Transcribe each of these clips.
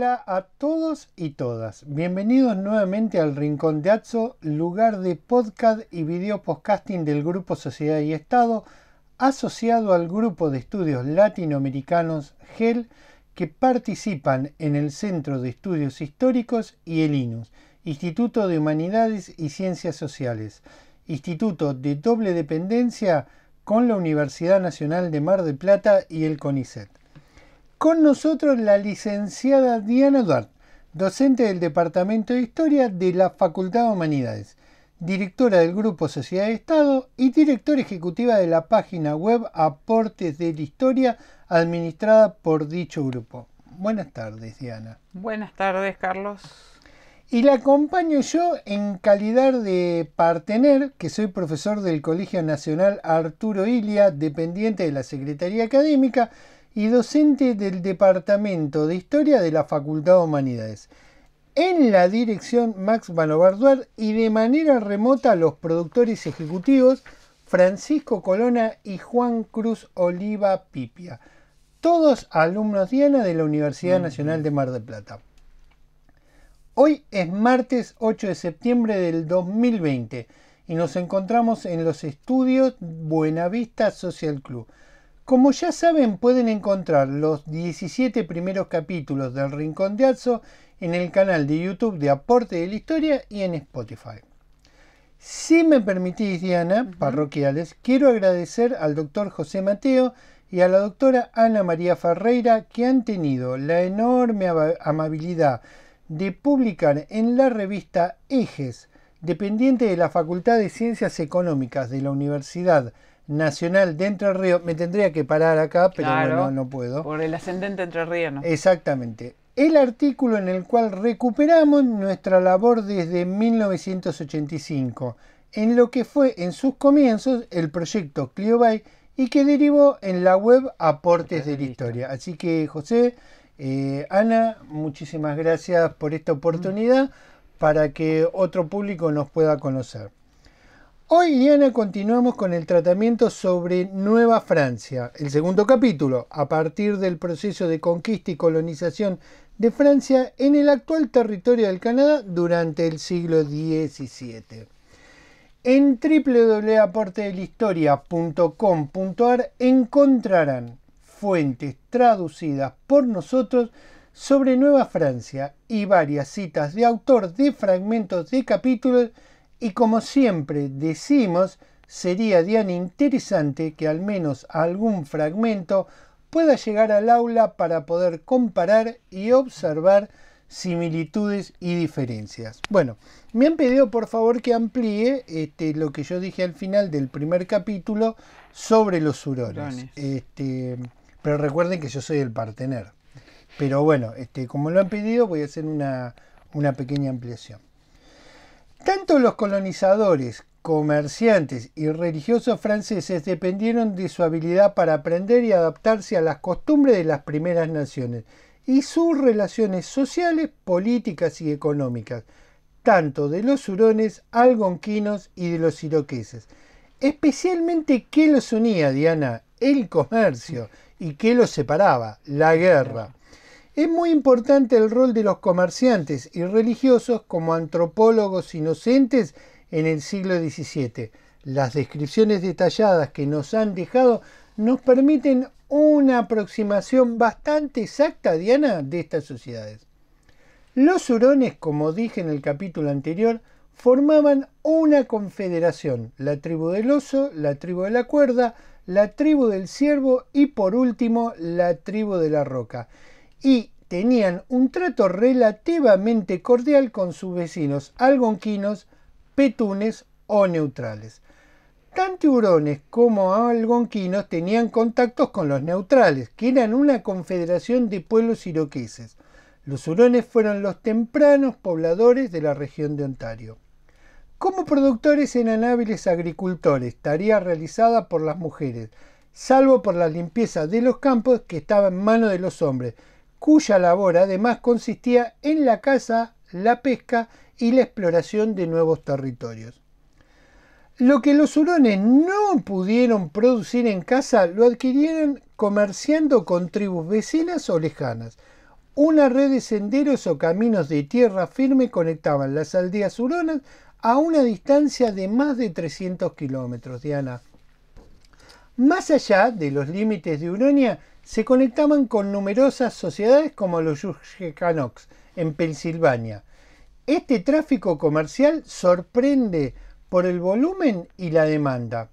Hola a todos y todas. Bienvenidos nuevamente al Rincón de Atzo, lugar de podcast y video podcasting del Grupo Sociedad y Estado, asociado al Grupo de Estudios Latinoamericanos GEL, que participan en el Centro de Estudios Históricos y el INUS, Instituto de Humanidades y Ciencias Sociales, Instituto de Doble Dependencia con la Universidad Nacional de Mar del Plata y el CONICET. Con nosotros la licenciada Diana Duarte, docente del Departamento de Historia de la Facultad de Humanidades, directora del Grupo Sociedad de Estado y directora ejecutiva de la página web Aportes de la Historia, administrada por dicho grupo. Buenas tardes, Diana. Buenas tardes, Carlos. Y la acompaño yo en calidad de partener, que soy profesor del Colegio Nacional Arturo Ilia, dependiente de la Secretaría Académica, y docente del Departamento de Historia de la Facultad de Humanidades. En la dirección Max Banobarduar y de manera remota los productores ejecutivos Francisco Colona y Juan Cruz Oliva Pipia, todos alumnos Diana de la Universidad Nacional de Mar del Plata. Hoy es martes 8 de septiembre del 2020 y nos encontramos en los estudios Buenavista Social Club. Como ya saben, pueden encontrar los 17 primeros capítulos del Rincón de Alzo en el canal de YouTube de Aporte de la Historia y en Spotify. Si me permitís, Diana, parroquiales, quiero agradecer al doctor José Mateo y a la doctora Ana María Ferreira que han tenido la enorme amabilidad de publicar en la revista Ejes, dependiente de la Facultad de Ciencias Económicas de la Universidad Nacional de Entre Ríos. Me tendría que parar acá, pero bueno, no puedo. Por el ascendente Entre Ríos, ¿no? Exactamente. El artículo en el cual recuperamos nuestra labor desde 1985, en lo que fue en sus comienzos el proyecto Bay y que derivó en la web Aportes de la Historia. Así que, José, eh, Ana, muchísimas gracias por esta oportunidad para que otro público nos pueda conocer. Hoy, Diana, continuamos con el tratamiento sobre Nueva Francia, el segundo capítulo, a partir del proceso de conquista y colonización de Francia en el actual territorio del Canadá durante el siglo XVII. En www.aportedelhistoria.com.ar encontrarán fuentes traducidas por nosotros sobre Nueva Francia y varias citas de autor de fragmentos de capítulos y como siempre decimos, sería Diana interesante que al menos algún fragmento pueda llegar al aula para poder comparar y observar similitudes y diferencias. Bueno, me han pedido por favor que amplíe este, lo que yo dije al final del primer capítulo sobre los hurones. Este, pero recuerden que yo soy el partener. Pero bueno, este, como lo han pedido, voy a hacer una pequeña ampliación. Tanto los colonizadores, comerciantes y religiosos franceses dependieron de su habilidad para aprender y adaptarse a las costumbres de las primeras naciones y sus relaciones sociales, políticas y económicas, tanto de los hurones, algonquinos y de los iroqueses. Especialmente, ¿qué los unía, Diana? El comercio. ¿Y qué los separaba? La guerra. Es muy importante el rol de los comerciantes y religiosos como antropólogos inocentes en el siglo XVII. Las descripciones detalladas que nos han dejado nos permiten una aproximación bastante exacta, Diana, de estas sociedades. Los hurones, como dije en el capítulo anterior, formaban una confederación, la tribu del oso, la tribu de la cuerda, la tribu del ciervo y por último la tribu de la roca y tenían un trato relativamente cordial con sus vecinos algonquinos, petunes o neutrales. Tanto hurones como algonquinos tenían contactos con los neutrales, que eran una confederación de pueblos iroqueses. Los hurones fueron los tempranos pobladores de la región de Ontario. Como productores eran hábiles agricultores, tarea realizada por las mujeres, salvo por la limpieza de los campos que estaba en manos de los hombres, cuya labor además consistía en la caza, la pesca y la exploración de nuevos territorios. Lo que los hurones no pudieron producir en casa lo adquirieron comerciando con tribus vecinas o lejanas. Una red de senderos o caminos de tierra firme conectaban las aldeas huronas a una distancia de más de 300 kilómetros, ana. Más allá de los límites de Huronia, se conectaban con numerosas sociedades como los Yucatecanox en Pensilvania. Este tráfico comercial sorprende por el volumen y la demanda.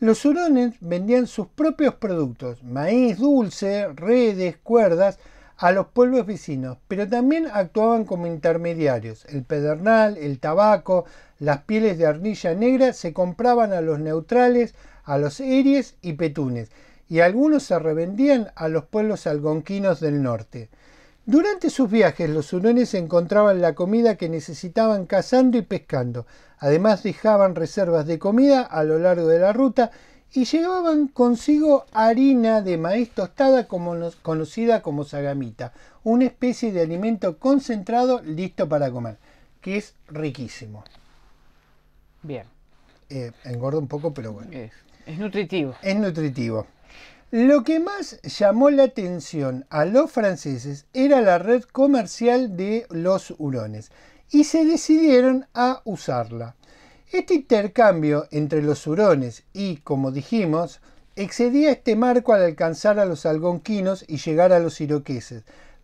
Los hurones vendían sus propios productos, maíz dulce, redes, cuerdas, a los pueblos vecinos, pero también actuaban como intermediarios. El pedernal, el tabaco, las pieles de arnilla negra se compraban a los neutrales, a los eries y petunes y algunos se revendían a los pueblos algonquinos del norte. Durante sus viajes los hurones encontraban la comida que necesitaban cazando y pescando. Además dejaban reservas de comida a lo largo de la ruta y llevaban consigo harina de maíz tostada conocida como sagamita, una especie de alimento concentrado listo para comer, que es riquísimo. Bien. Eh, engordo engorda un poco, pero bueno. es nutritivo. Es nutritivo. Lo que más llamó la atención a los franceses era la red comercial de los hurones y se decidieron a usarla. Este intercambio entre los hurones y, como dijimos, excedía este marco al alcanzar a los algonquinos y llegar a los iroqueses.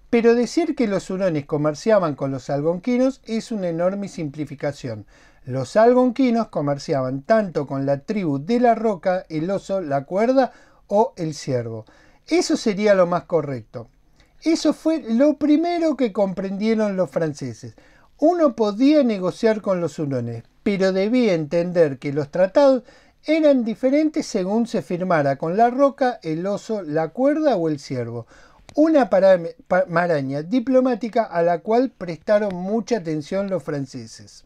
Pero decir que los hurones comerciaban con los algonquinos es una enorme simplificación. Los algonquinos comerciaban tanto con la tribu de la roca, el oso, la cuerda o el siervo. Eso sería lo más correcto. Eso fue lo primero que comprendieron los franceses. Uno podía negociar con los hurones, pero debía entender que los tratados eran diferentes según se firmara con la roca, el oso, la cuerda o el ciervo. Una maraña diplomática a la cual prestaron mucha atención los franceses.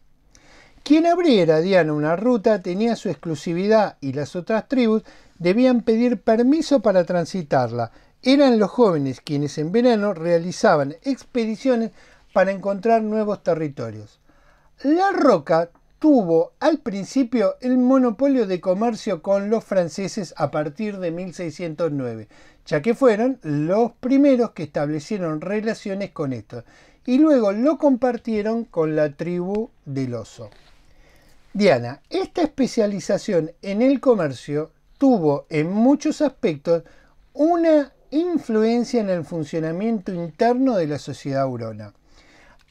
Quien abriera Diana una ruta tenía su exclusividad y las otras tribus debían pedir permiso para transitarla. Eran los jóvenes quienes en verano realizaban expediciones para encontrar nuevos territorios. La Roca tuvo al principio el monopolio de comercio con los franceses a partir de 1609, ya que fueron los primeros que establecieron relaciones con esto, y luego lo compartieron con la tribu del oso. Diana, esta especialización en el comercio tuvo en muchos aspectos una influencia en el funcionamiento interno de la sociedad Urona.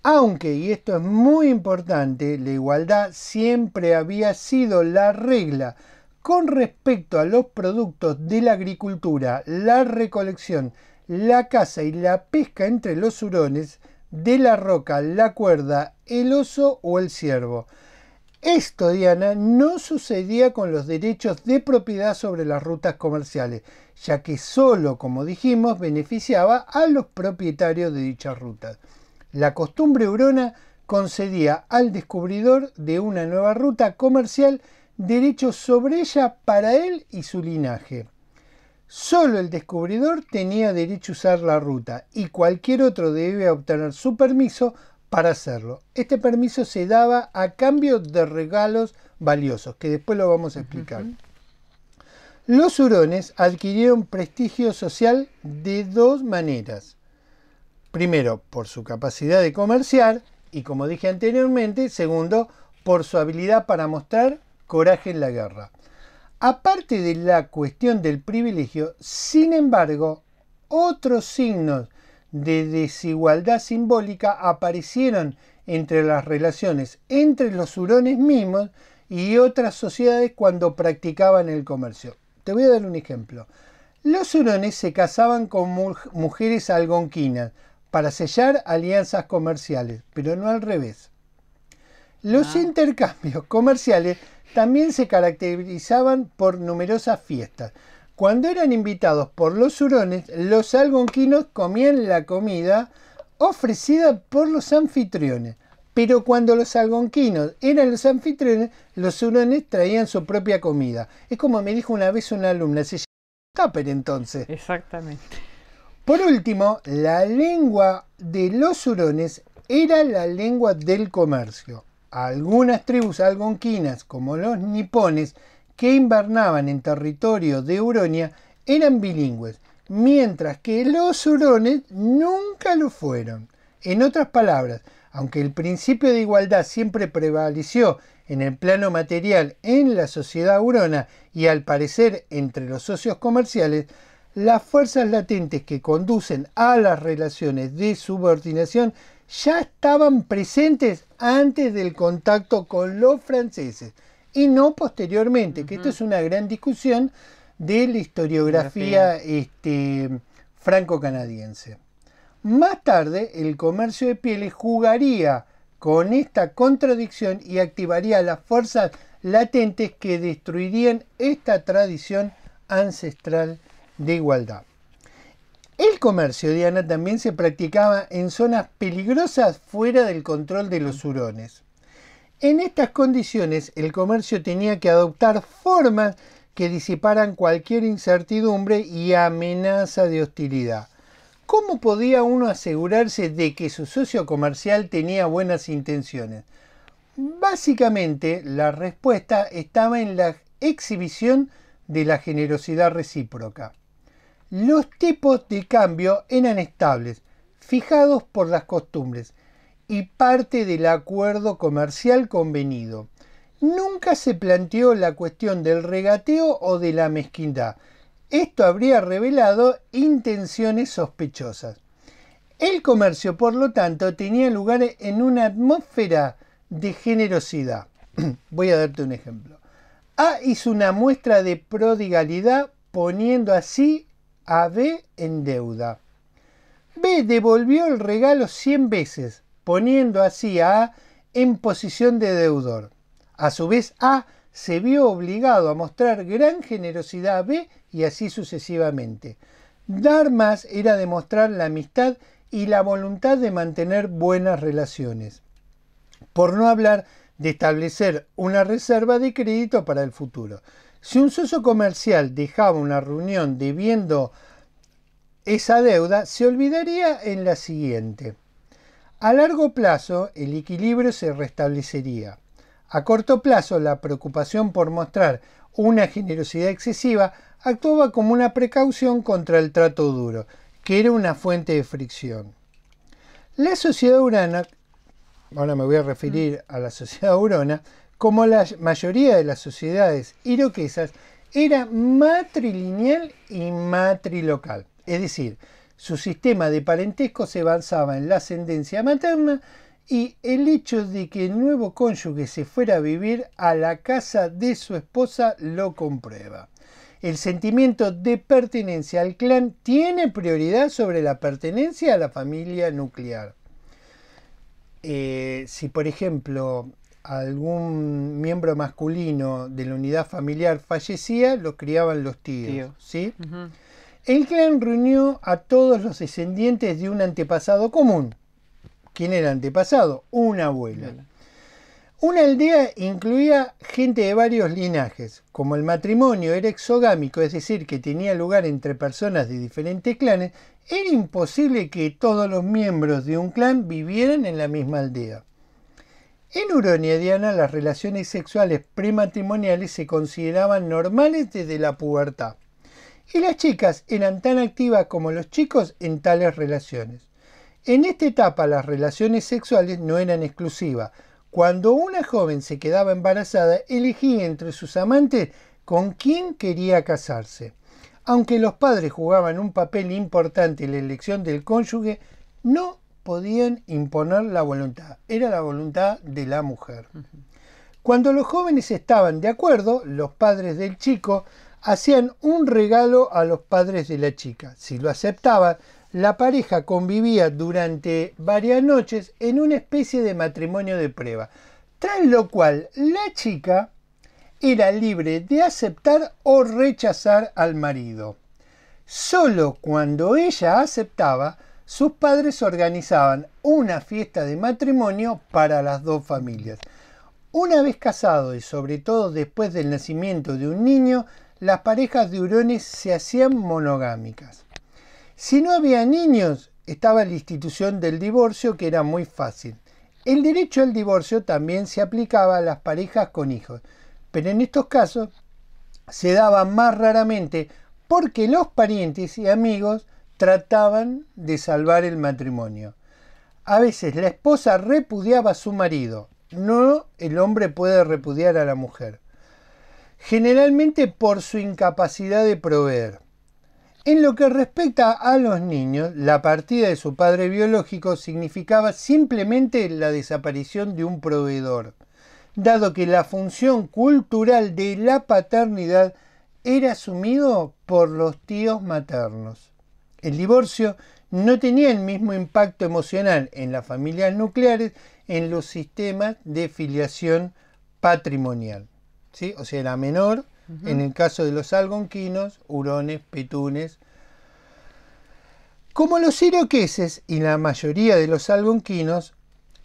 Aunque, y esto es muy importante, la igualdad siempre había sido la regla con respecto a los productos de la agricultura, la recolección, la caza y la pesca entre los hurones, de la roca, la cuerda, el oso o el ciervo. Esto, Diana, no sucedía con los derechos de propiedad sobre las rutas comerciales, ya que solo, como dijimos, beneficiaba a los propietarios de dichas rutas. La costumbre urona concedía al descubridor de una nueva ruta comercial derechos sobre ella para él y su linaje. Solo el descubridor tenía derecho a usar la ruta y cualquier otro debía obtener su permiso para hacerlo. Este permiso se daba a cambio de regalos valiosos, que después lo vamos a explicar. Los hurones adquirieron prestigio social de dos maneras. Primero, por su capacidad de comerciar y, como dije anteriormente, segundo, por su habilidad para mostrar coraje en la guerra. Aparte de la cuestión del privilegio, sin embargo, otros signos de desigualdad simbólica aparecieron entre las relaciones entre los hurones mismos y otras sociedades cuando practicaban el comercio. Te voy a dar un ejemplo. Los hurones se casaban con mujeres algonquinas para sellar alianzas comerciales, pero no al revés. Los ah. intercambios comerciales también se caracterizaban por numerosas fiestas. Cuando eran invitados por los hurones, los algonquinos comían la comida ofrecida por los anfitriones. Pero cuando los algonquinos eran los anfitriones, los hurones traían su propia comida. Es como me dijo una vez una alumna, se llama tupper entonces. Exactamente. Por último, la lengua de los hurones era la lengua del comercio. Algunas tribus algonquinas, como los nipones, que invernaban en territorio de Uronia eran bilingües, mientras que los hurones nunca lo fueron. En otras palabras, aunque el principio de igualdad siempre prevaleció en el plano material en la sociedad hurona y al parecer entre los socios comerciales, las fuerzas latentes que conducen a las relaciones de subordinación ya estaban presentes antes del contacto con los franceses, y no posteriormente, que esto es una gran discusión de la historiografía este, franco-canadiense. Más tarde, el comercio de pieles jugaría con esta contradicción y activaría las fuerzas latentes que destruirían esta tradición ancestral de igualdad. El comercio, Diana, también se practicaba en zonas peligrosas fuera del control de los hurones. En estas condiciones, el comercio tenía que adoptar formas que disiparan cualquier incertidumbre y amenaza de hostilidad. ¿Cómo podía uno asegurarse de que su socio comercial tenía buenas intenciones? Básicamente, la respuesta estaba en la exhibición de la generosidad recíproca. Los tipos de cambio eran estables, fijados por las costumbres y parte del acuerdo comercial convenido. Nunca se planteó la cuestión del regateo o de la mezquindad. Esto habría revelado intenciones sospechosas. El comercio, por lo tanto, tenía lugar en una atmósfera de generosidad. Voy a darte un ejemplo. A hizo una muestra de prodigalidad poniendo así a B en deuda. B devolvió el regalo 100 veces, poniendo así a A en posición de deudor. A su vez, A se vio obligado a mostrar gran generosidad a B y así sucesivamente. Dar más era demostrar la amistad y la voluntad de mantener buenas relaciones, por no hablar de establecer una reserva de crédito para el futuro. Si un socio comercial dejaba una reunión debiendo esa deuda, se olvidaría en la siguiente. A largo plazo, el equilibrio se restablecería. A corto plazo, la preocupación por mostrar una generosidad excesiva actuaba como una precaución contra el trato duro, que era una fuente de fricción. La sociedad urana, ahora me voy a referir mm. a la sociedad urona, como la mayoría de las sociedades iroquesas, era matrilineal y matrilocal. Es decir, su sistema de parentesco se basaba en la ascendencia materna y el hecho de que el nuevo cónyuge se fuera a vivir a la casa de su esposa lo comprueba. El sentimiento de pertenencia al clan tiene prioridad sobre la pertenencia a la familia nuclear. Eh, si por ejemplo algún miembro masculino de la unidad familiar fallecía, lo criaban los tíos, ¿sí? El clan reunió a todos los descendientes de un antepasado común. ¿Quién era antepasado? Una abuela. Una aldea incluía gente de varios linajes. Como el matrimonio era exogámico, es decir, que tenía lugar entre personas de diferentes clanes, era imposible que todos los miembros de un clan vivieran en la misma aldea. En Uronia Diana las relaciones sexuales prematrimoniales se consideraban normales desde la pubertad y las chicas eran tan activas como los chicos en tales relaciones. En esta etapa las relaciones sexuales no eran exclusivas. Cuando una joven se quedaba embarazada, elegía entre sus amantes con quién quería casarse. Aunque los padres jugaban un papel importante en la elección del cónyuge, no podían imponer la voluntad. Era la voluntad de la mujer. Cuando los jóvenes estaban de acuerdo, los padres del chico hacían un regalo a los padres de la chica. Si lo aceptaban, la pareja convivía durante varias noches en una especie de matrimonio de prueba, tras lo cual la chica era libre de aceptar o rechazar al marido. Solo cuando ella aceptaba, sus padres organizaban una fiesta de matrimonio para las dos familias. Una vez casado y sobre todo después del nacimiento de un niño, las parejas de hurones se hacían monogámicas. Si no había niños, estaba la institución del divorcio, que era muy fácil. El derecho al divorcio también se aplicaba a las parejas con hijos, pero en estos casos se daba más raramente porque los parientes y amigos trataban de salvar el matrimonio. A veces la esposa repudiaba a su marido, no el hombre puede repudiar a la mujer generalmente por su incapacidad de proveer. En lo que respecta a los niños, la partida de su padre biológico significaba simplemente la desaparición de un proveedor, dado que la función cultural de la paternidad era asumido por los tíos maternos. El divorcio no tenía el mismo impacto emocional en las familias nucleares en los sistemas de filiación patrimonial o sea, la menor. En el caso de los algonquinos, hurones, petunes. Como los iroqueses y la mayoría de los algonquinos,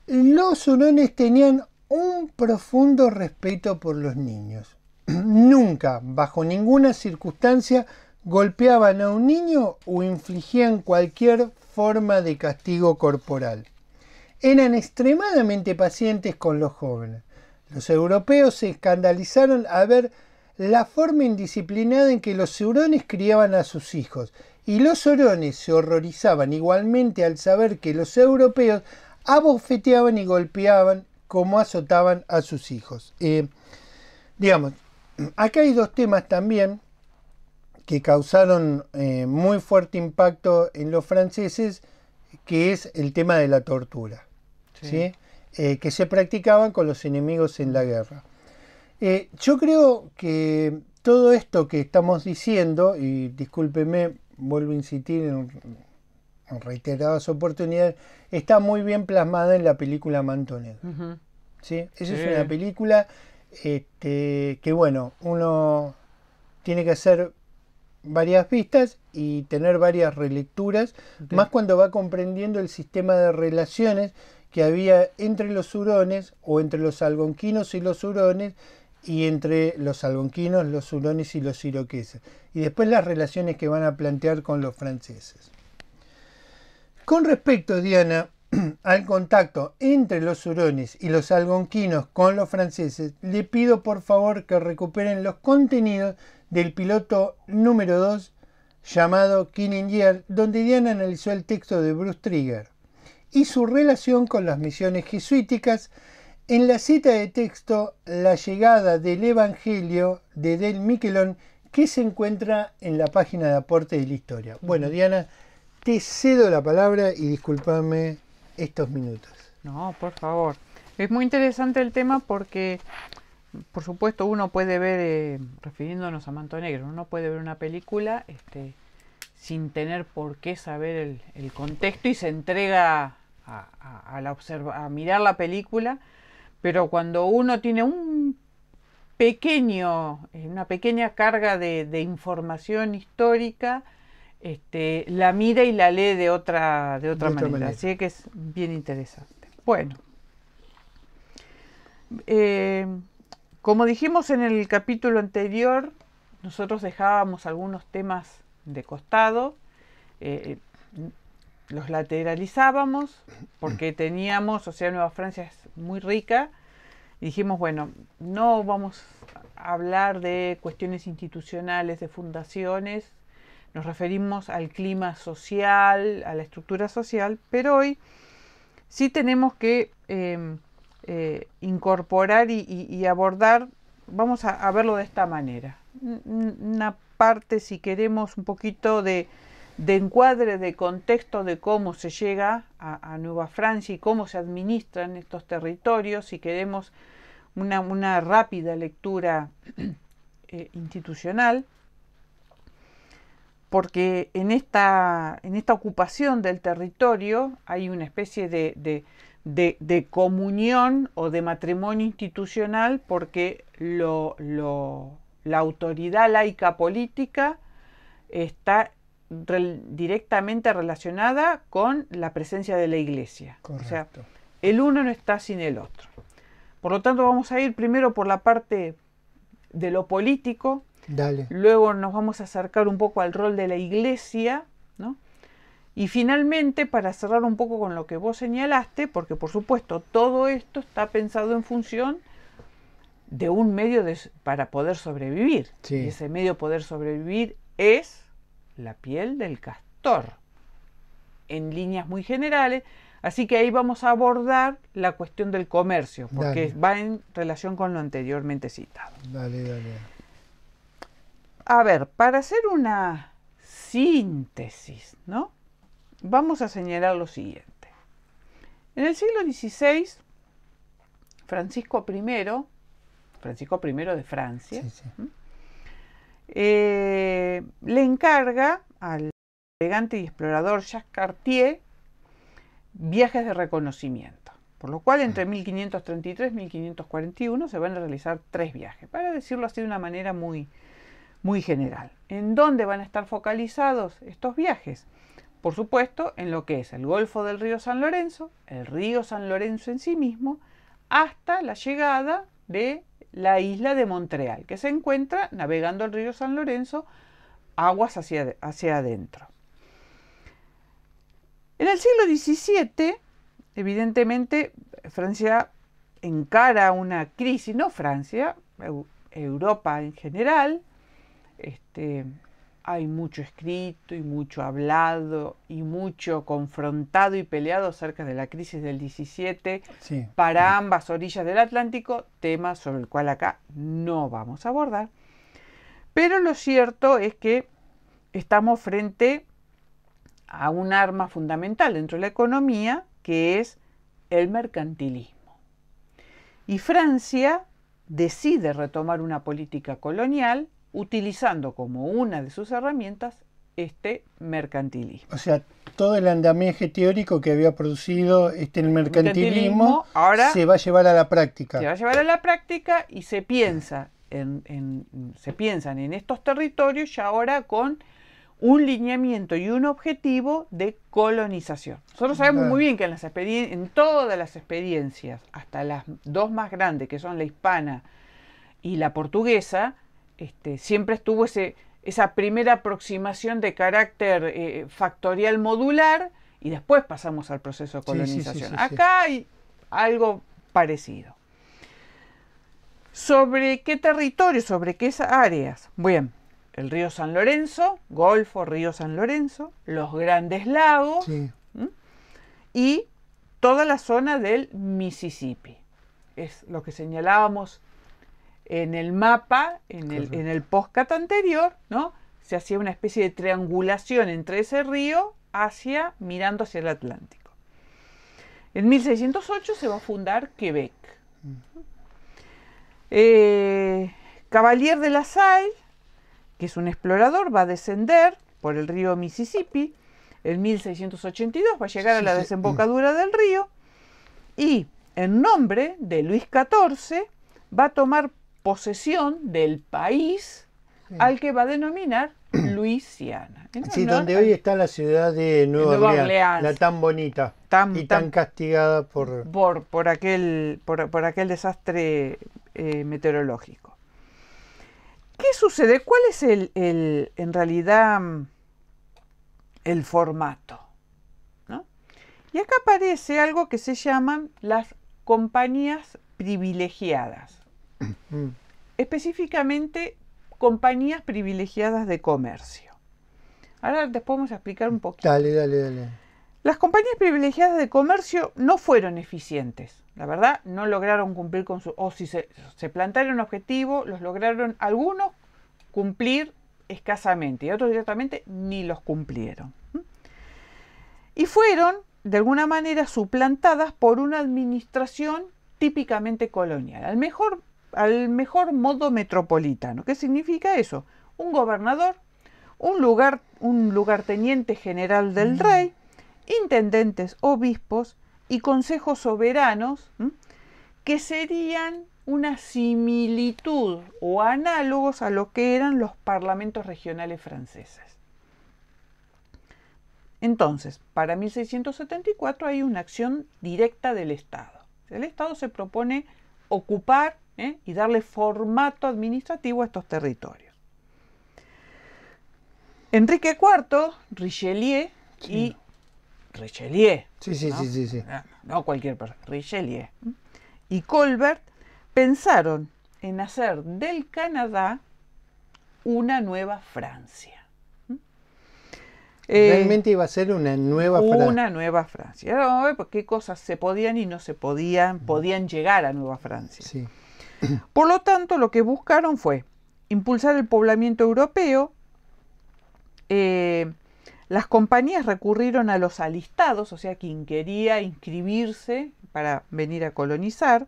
los hurones tenían un profundo respeto por los niños. Nunca, bajo ninguna circunstancia, golpeaban a un niño o infligían cualquier forma de castigo corporal. Eran extremadamente pacientes con los jóvenes. Los europeos se escandalizaron a ver la forma indisciplinada en que los hurones criaban a sus hijos, y los hurones se horrorizaban igualmente al saber que los europeos abofeteaban y golpeaban como azotaban a sus hijos. Eh, digamos, acá hay dos temas también que causaron eh, muy fuerte impacto en los franceses, que es el tema de la tortura. ¿sí? Eh, que se practicaban con los enemigos en la guerra. Eh, yo creo que todo esto que estamos diciendo, y discúlpeme, vuelvo a insistir en, reiteradas oportunidades, está muy bien plasmada en la película Mantone. ¿Sí? Esa es una película este, que, bueno, uno tiene que hacer varias vistas y tener varias relecturas, más cuando va comprendiendo el sistema de relaciones que había entre los hurones o entre los algonquinos y los hurones y entre los algonquinos, los hurones y los siroqueses. Y después las relaciones que van a plantear con los franceses. Con respecto, Diana, al contacto entre los hurones y los algonquinos con los franceses, le pido por favor que recuperen los contenidos del piloto número 2 llamado Killing donde Diana analizó el texto de Bruce Trigger y su relación con las misiones jesuíticas en la cita de texto La llegada del Evangelio de Del Miquelón que se encuentra en la página de aporte de la historia. Bueno, Diana, te cedo la palabra y discúlpame estos minutos. No, por favor. Es muy interesante el tema porque, por supuesto, uno puede ver, eh, refiriéndonos a Manto Negro, uno puede ver una película este, sin tener por qué saber el, el contexto y se entrega a, a mirar la película, pero cuando uno tiene un pequeño, eh, una pequeña carga de, información histórica, este, la mira y la lee de otra, de otra, manera. Así que es bien interesante. Bueno. Eh, como dijimos en el capítulo anterior, nosotros dejábamos algunos temas de costado. Eh, los lateralizábamos porque teníamos, o sea, Nueva Francia es muy rica. Y dijimos, bueno, no vamos a hablar de cuestiones institucionales, de fundaciones, nos referimos al clima social, a la estructura social, pero hoy sí tenemos que em, eh, incorporar y, abordar, vamos a verlo de esta manera, una parte, si queremos, un poquito de de encuadre, de contexto de cómo se llega a, Nueva Francia y cómo se administran estos territorios, si queremos una, rápida lectura eh, institucional, porque en esta, en esta ocupación del territorio hay una especie de, de, comunión o de matrimonio institucional, porque lo, la autoridad laica política está directamente relacionada con la presencia de la iglesia. el uno no está sin el otro. Por lo tanto, vamos a ir primero por la parte de lo político. Dale. Luego nos vamos a acercar un poco al rol de la iglesia, ¿no? Y finalmente, para cerrar un poco con lo que vos señalaste, porque por supuesto todo esto está pensado en función de un medio para poder sobrevivir. Y ese medio poder sobrevivir es la piel del castor, en líneas muy generales. Así que ahí vamos a abordar la cuestión del comercio, porque va en relación con lo anteriormente citado. Dale, dale. A ver, para hacer una síntesis, ¿no? Vamos a señalar lo siguiente. En el siglo XVI, Francisco I, Francisco I de Francia, eh, le encarga al elegante y explorador Jacques Cartier viajes de reconocimiento, por lo cual entre 1533 mm. y 1541 se van a realizar tres viajes, para decirlo así de una manera muy, muy general. ¿En dónde van a estar focalizados estos viajes? Por supuesto, en lo que es el Golfo del Río San Lorenzo, el Río San Lorenzo en sí mismo, hasta la llegada de la isla de Montreal, que se encuentra navegando el río San Lorenzo aguas hacia, hacia adentro. En el siglo XVII, evidentemente, Francia encara una crisis, no Francia, Europa en general, este, hay mucho escrito y mucho hablado y mucho confrontado y peleado acerca de la crisis del 17 para ambas orillas del Atlántico, tema sobre el cual acá no vamos a abordar. Pero lo cierto es que estamos frente a un arma fundamental dentro de la economía que es el mercantilismo. Y Francia decide retomar una política colonial utilizando como una de sus herramientas este mercantilismo. O sea, todo el andamiaje teórico que había producido este, mercantilismo, ahora se va a llevar a la práctica. Se va a llevar a la práctica y se piensa en, se piensan en estos territorios y ahora con un lineamiento y un objetivo de colonización. Nosotros sabemos muy bien que en, las en todas las experiencias, hasta las dos más grandes, que son la hispana y la portuguesa, este, siempre estuvo ese, esa primera aproximación de carácter eh, factorial modular y después pasamos al proceso de colonización. Acá hay algo parecido. ¿Sobre qué territorio, sobre qué áreas? Bien, el río San Lorenzo, Golfo, río San Lorenzo, los grandes lagos y toda la zona del Mississippi. Es lo que señalábamos en el mapa, en el, en el postcat anterior, ¿no? Se hacía una especie de triangulación entre ese río hacia, mirando hacia el Atlántico. En 1608 se va a fundar Quebec. Eh, Cavalier de la Salle, que es un explorador, va a descender por el río Mississippi en 1682, va a llegar a la desembocadura del río y en nombre de Luis XIV va a tomar posesión del país al que va a denominar Luisiana. sí, donde hoy está la ciudad de Nueva, Orleans, la tan bonita y tan, castigada por... Por, aquel, aquel desastre eh, meteorológico. ¿Qué sucede? ¿Cuál es el, en realidad mm, el formato? Y acá aparece algo que se llaman las compañías privilegiadas. Mm. Específicamente compañías privilegiadas de comercio. Ahora les podemos explicar un poquito. Dale, dale, dale. Las compañías privilegiadas de comercio no fueron eficientes. La verdad, no lograron cumplir con su... O si se, se plantaron un los lograron algunos cumplir escasamente y otros directamente ni los cumplieron. Y fueron, de alguna manera, suplantadas por una administración típicamente colonial. Al mejor al mejor modo metropolitano. ¿Qué significa eso? Un gobernador, un lugar, un lugarteniente general del mm. rey, intendentes, obispos y consejos soberanos, que serían una similitud o análogos a lo que eran los parlamentos regionales franceses. Entonces, para 1674 hay una acción directa del Estado. El Estado se propone ocupar ¿eh? y darle formato administrativo a estos territorios. Enrique IV, Richelieu y Richelieu. Sí, sí, sí, sí, ah, No, cualquier persona, Richelieu. Y Colbert pensaron en hacer del Canadá una nueva Francia. Eh, Realmente iba a ser una nueva Francia. Una nueva Francia. Vamos a ver qué cosas se podían y no se podían, podían llegar a Nueva Francia. Sí. Por lo tanto, lo que buscaron fue impulsar el poblamiento europeo, eh, las compañías recurrieron a los alistados, o sea, quien quería inscribirse para venir a colonizar,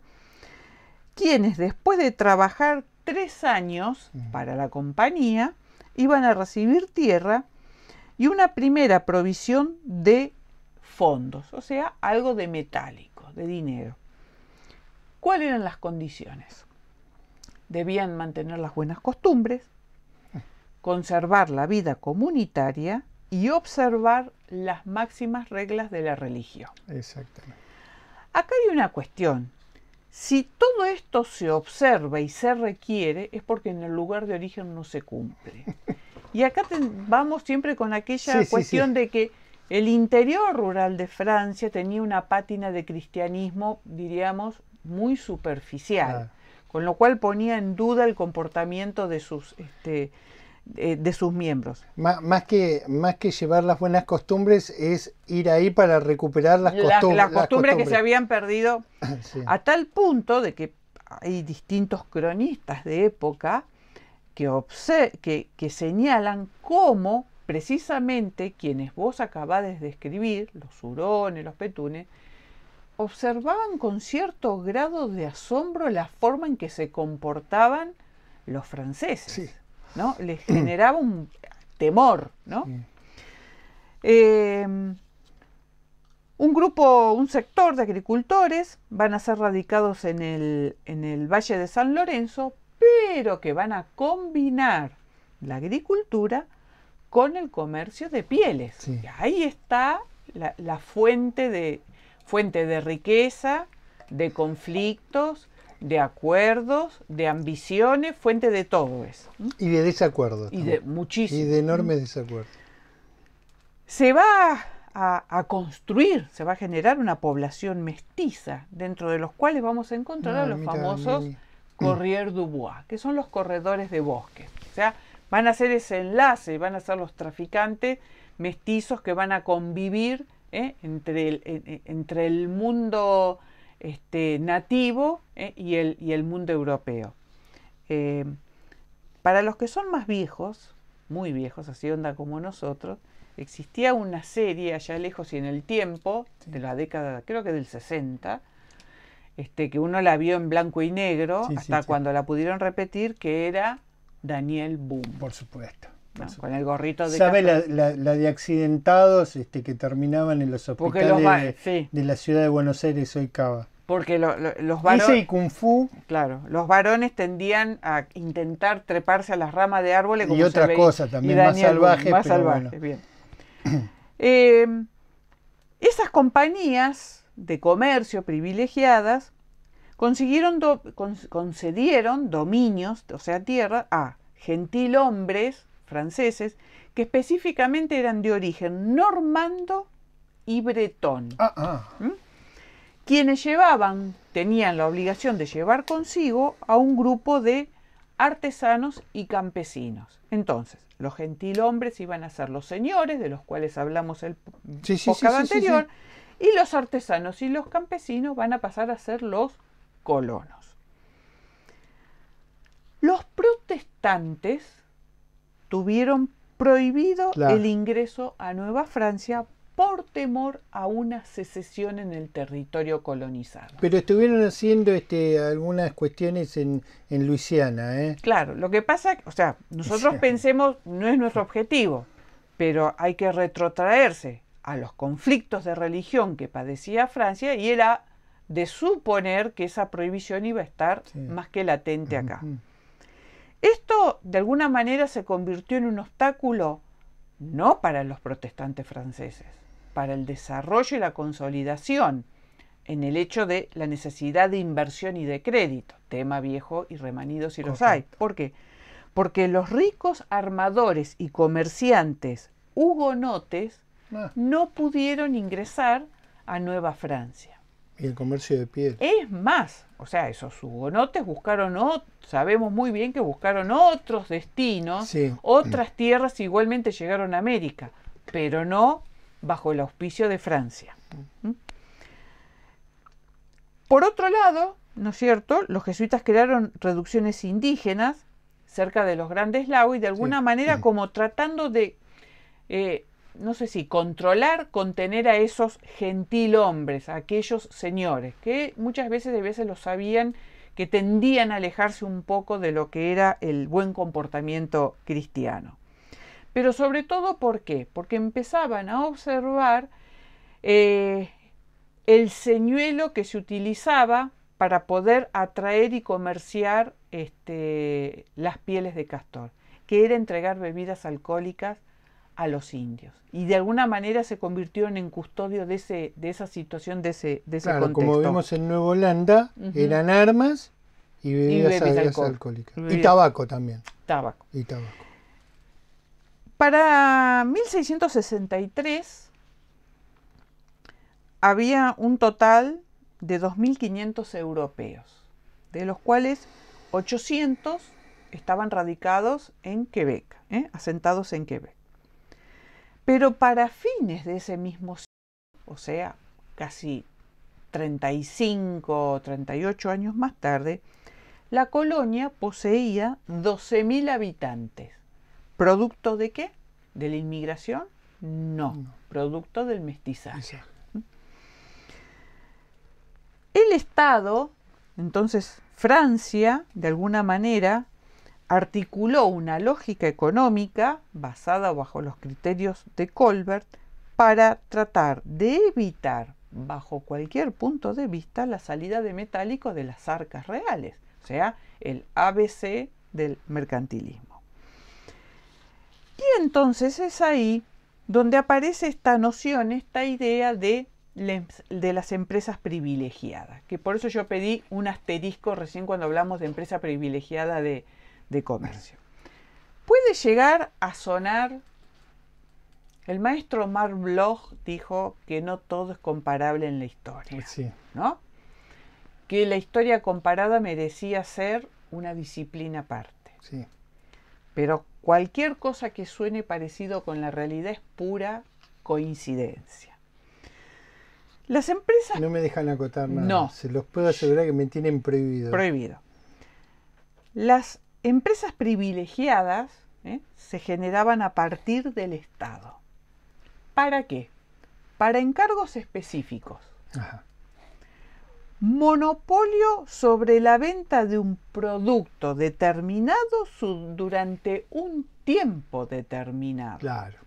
quienes después de trabajar tres años para la compañía, iban a recibir tierra y una primera provisión de fondos, o sea, algo de metálico, de dinero. ¿Cuáles eran las condiciones? Debían mantener las buenas costumbres, conservar la vida comunitaria y observar las máximas reglas de la religión. Exactamente. Acá hay una cuestión. Si todo esto se observa y se requiere, es porque en el lugar de origen no se cumple. Y acá vamos siempre con aquella cuestión de que el interior rural de Francia tenía una pátina de cristianismo, diríamos, muy superficial, con lo cual ponía en duda el comportamiento de sus, este, de, sus miembros. más, que, más que llevar las buenas costumbres es ir ahí para recuperar las, costumbres, las costumbres. que se habían perdido a tal punto de que hay distintos cronistas de época que, que, que señalan cómo precisamente quienes vos acabades de describir, los hurones, los petunes, observaban con cierto grado de asombro la forma en que se comportaban los franceses, ¿no? Les generaba un temor, ¿no? Eh, un grupo, un sector de agricultores van a ser radicados en el, en el Valle de San Lorenzo, pero que van a combinar la agricultura con el comercio de pieles. Y ahí está la fuente de, fuente de riqueza, de conflictos, de acuerdos, de ambiciones, fuente de todo eso. Y de desacuerdos. Y de muchísimos. Y de enormes desacuerdos. Se va a, construir, se va a generar una población mestiza, dentro de los cuales vamos a encontrar a ah, los famosos corrier Dubois, que son los corredores de bosque. O sea, van a ser ese enlace, van a ser los traficantes mestizos que van a convivir ¿eh? entre, el, entre, el, mundo este, nativo ¿eh? y, el, mundo europeo. Eh, para los que son más viejos, muy viejos, así onda como nosotros, existía una serie allá lejos y en el tiempo, de la década, creo que del 60, este, que uno la vio en blanco y negro hasta cuando la pudieron repetir, que era Daniel Boom. Por supuesto con el gorrito de ¿Sabe la, de accidentados este, que terminaban en los hospitales los de, la ciudad de Buenos Aires, hoy Cava? Porque lo, los varones. Kung Fu. Claro, los varones tendían a intentar treparse a las ramas de árboles. y otra cosa también, más salvaje. Más bien. Em, esas compañías de comercio privilegiadas consiguieron concedieron dominios, o sea, tierra, a gentilhombres franceses, que específicamente eran de origen normando y bretón, ah, ah. ¿Mm? quienes llevaban, tenían la obligación de llevar consigo a un grupo de artesanos y campesinos. Entonces, los gentilhombres iban a ser los señores, de los cuales hablamos el anterior, y los artesanos y los campesinos van a pasar a ser los colonos. Los protestantes tuvieron prohibido el ingreso a Nueva Francia por temor a una secesión en el territorio colonizado. Pero estuvieron haciendo este, algunas cuestiones en, Luisiana, ¿eh? Claro, lo que pasa, o sea, nosotros pensemos, no es nuestro objetivo, pero hay que retrotraerse a los conflictos de religión que padecía Francia y era de suponer que esa prohibición iba a estar más que latente acá. Esto de alguna manera se convirtió en un obstáculo no para los protestantes franceses, para el desarrollo y la consolidación en el hecho de la necesidad de inversión y de crédito, tema viejo y remanido si los hay. ¿Por qué? Porque los ricos armadores y comerciantes hugonotes ah. no pudieron ingresar a Nueva Francia. Y el comercio de piel. Es más, o sea, esos hugonotes buscaron, sabemos muy bien que buscaron otros destinos, otras tierras igualmente llegaron a América, pero no bajo el auspicio de Francia. ¿Mm? Por otro lado, ¿no es cierto? Los jesuitas crearon reducciones indígenas cerca de los grandes lagos y de alguna manera como tratando de eh, no sé si controlar, contener a esos gentilhombres, a aquellos señores, que muchas veces de veces lo sabían que tendían a alejarse un poco de lo que era el buen comportamiento cristiano. Pero sobre todo, ¿por qué? Porque empezaban a observar eh, el señuelo que se utilizaba para poder atraer y comerciar este, las pieles de castor, que era entregar bebidas alcohólicas a los indios. Y de alguna manera se convirtieron en custodio de, ese, de esa situación, de ese, de claro, Como vemos en Nueva Holanda, eran armas y bebidas, alcohólicas. Y tabaco también. Tabaco. Y tabaco. Para 1663 había un total de 2.500 europeos, de los cuales 800 estaban radicados en Quebec, ¿eh? asentados en Quebec. Pero para fines de ese mismo siglo, o sea, casi 35 o 38 años más tarde, la colonia poseía 12.000 habitantes. ¿Producto de qué? ¿De la inmigración? No, producto del mestizaje. El Estado, entonces Francia, de alguna manera, articuló una lógica económica basada bajo los criterios de Colbert para tratar de evitar, bajo cualquier punto de vista, la salida de metálico de las arcas reales, o sea, el ABC del mercantilismo. Y entonces es ahí donde aparece esta noción, esta idea de, de las empresas privilegiadas, que por eso yo pedí un asterisco recién cuando hablamos de empresa privilegiada de, de comercio. Puede llegar a sonar, el maestro Mark Bloch dijo que no todo es comparable en la historia, sí. ¿no? Que la historia comparada merecía ser una disciplina aparte. Sí. Pero cualquier cosa que suene parecido con la realidad es pura coincidencia. Las empresas... No me dejan acotar nada. No. Se los puedo asegurar que me tienen prohibido. Prohibido. Las empresas privilegiadas ¿eh? se generaban a partir del Estado. ¿Para qué? Para encargos específicos. Monopolio sobre la venta de un producto determinado durante un tiempo determinado.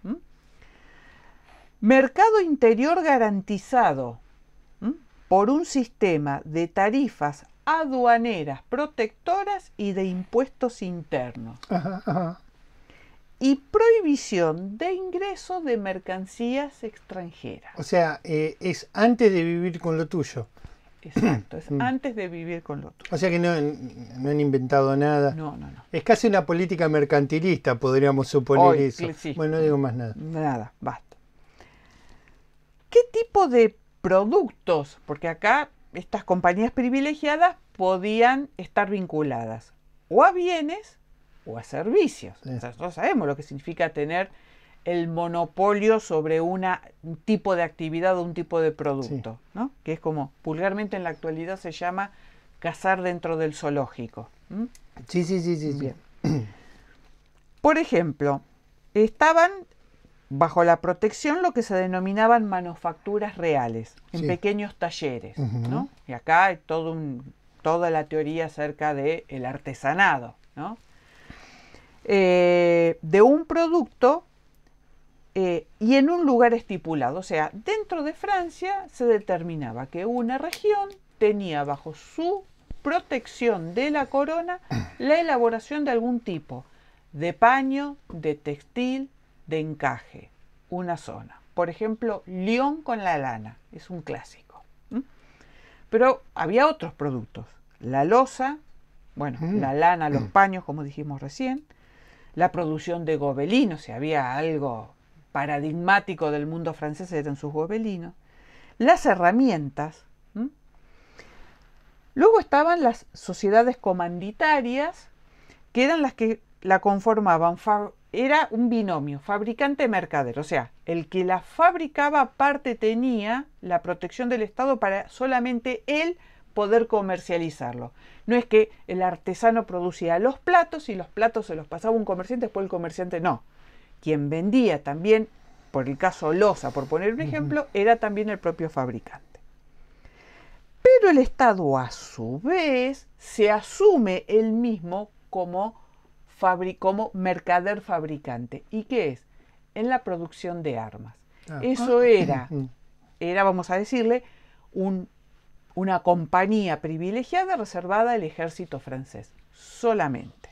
¿Mm? Mercado interior garantizado por un sistema de tarifas aduaneras, protectoras y de impuestos internos. Y prohibición de ingreso de mercancías extranjeras. O sea, eh, es antes de vivir con lo tuyo. Exacto, es mm. antes de vivir con lo tuyo. O sea que no, han inventado nada. No, no, no. Es casi una política mercantilista, podríamos suponer eso. Bueno, no digo más nada. Nada, basta. ¿Qué tipo de productos? Porque acá estas compañías privilegiadas podían estar vinculadas o a bienes o a servicios. nosotros sabemos lo que significa tener el monopolio sobre un tipo de actividad o un tipo de producto, ¿no? que es como vulgarmente en la actualidad se llama cazar dentro del zoológico. Sí, sí, sí, sí. Por ejemplo, estaban bajo la protección lo que se denominaban manufacturas reales, en pequeños talleres. Y acá hay todo toda la teoría acerca del artesanado. Eh, de un producto eh, y en un lugar estipulado. O sea, dentro de Francia se determinaba que una región tenía bajo su protección de la corona la elaboración de algún tipo de paño, de textil, de encaje, una zona. Por ejemplo, León con la lana, es un clásico. Pero había otros productos, la losa, bueno, mm. la lana, los mm. paños, como dijimos recién, la producción de gobelinos, si había algo paradigmático del mundo francés eran sus gobelinos, las herramientas. Luego estaban las sociedades comanditarias, que eran las que la conformaban era un binomio, fabricante-mercader, o sea, el que la fabricaba aparte tenía la protección del Estado para solamente él poder comercializarlo. No es que el artesano producía los platos y los platos se los pasaba un comerciante, después el comerciante no. Quien vendía también, por el caso Loza, por poner un ejemplo, era también el propio fabricante. Pero el Estado a su vez se asume él mismo como como mercader fabricante. ¿Y qué es? En la producción de armas. Ah. Eso era, era, vamos a decirle, una compañía privilegiada reservada al ejército francés, solamente.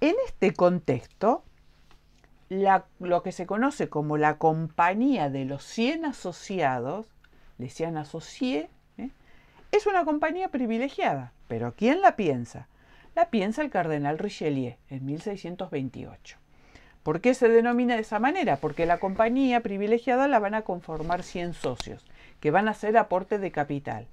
En este contexto, lo que se conoce como la compañía de los 100 asociados, les 100 asocié, ¿eh? es una compañía privilegiada. Pero ¿quién la piensa? la piensa el cardenal Richelieu en 1628. ¿Por qué se denomina de esa manera? Porque la compañía privilegiada la van a conformar 100 socios, que van a hacer aporte de capital.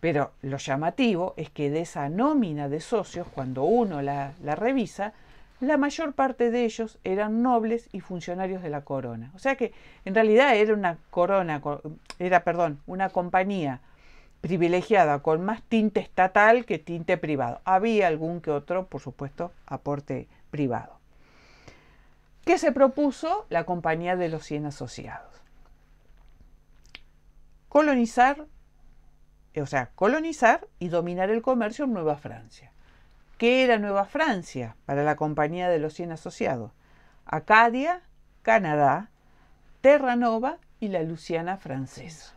Pero lo llamativo es que de esa nómina de socios, cuando uno la, revisa, la mayor parte de ellos eran nobles y funcionarios de la corona. O sea que en realidad era una corona, era, perdón, una compañía privilegiada, con más tinte estatal que tinte privado. Había algún que otro, por supuesto, aporte privado. ¿Qué se propuso? La Compañía de los 100 Asociados. Colonizar, o sea, colonizar y dominar el comercio en Nueva Francia. ¿Qué era Nueva Francia para la Compañía de los 100 Asociados? Acadia, Canadá, Terranova y la Luciana francesa.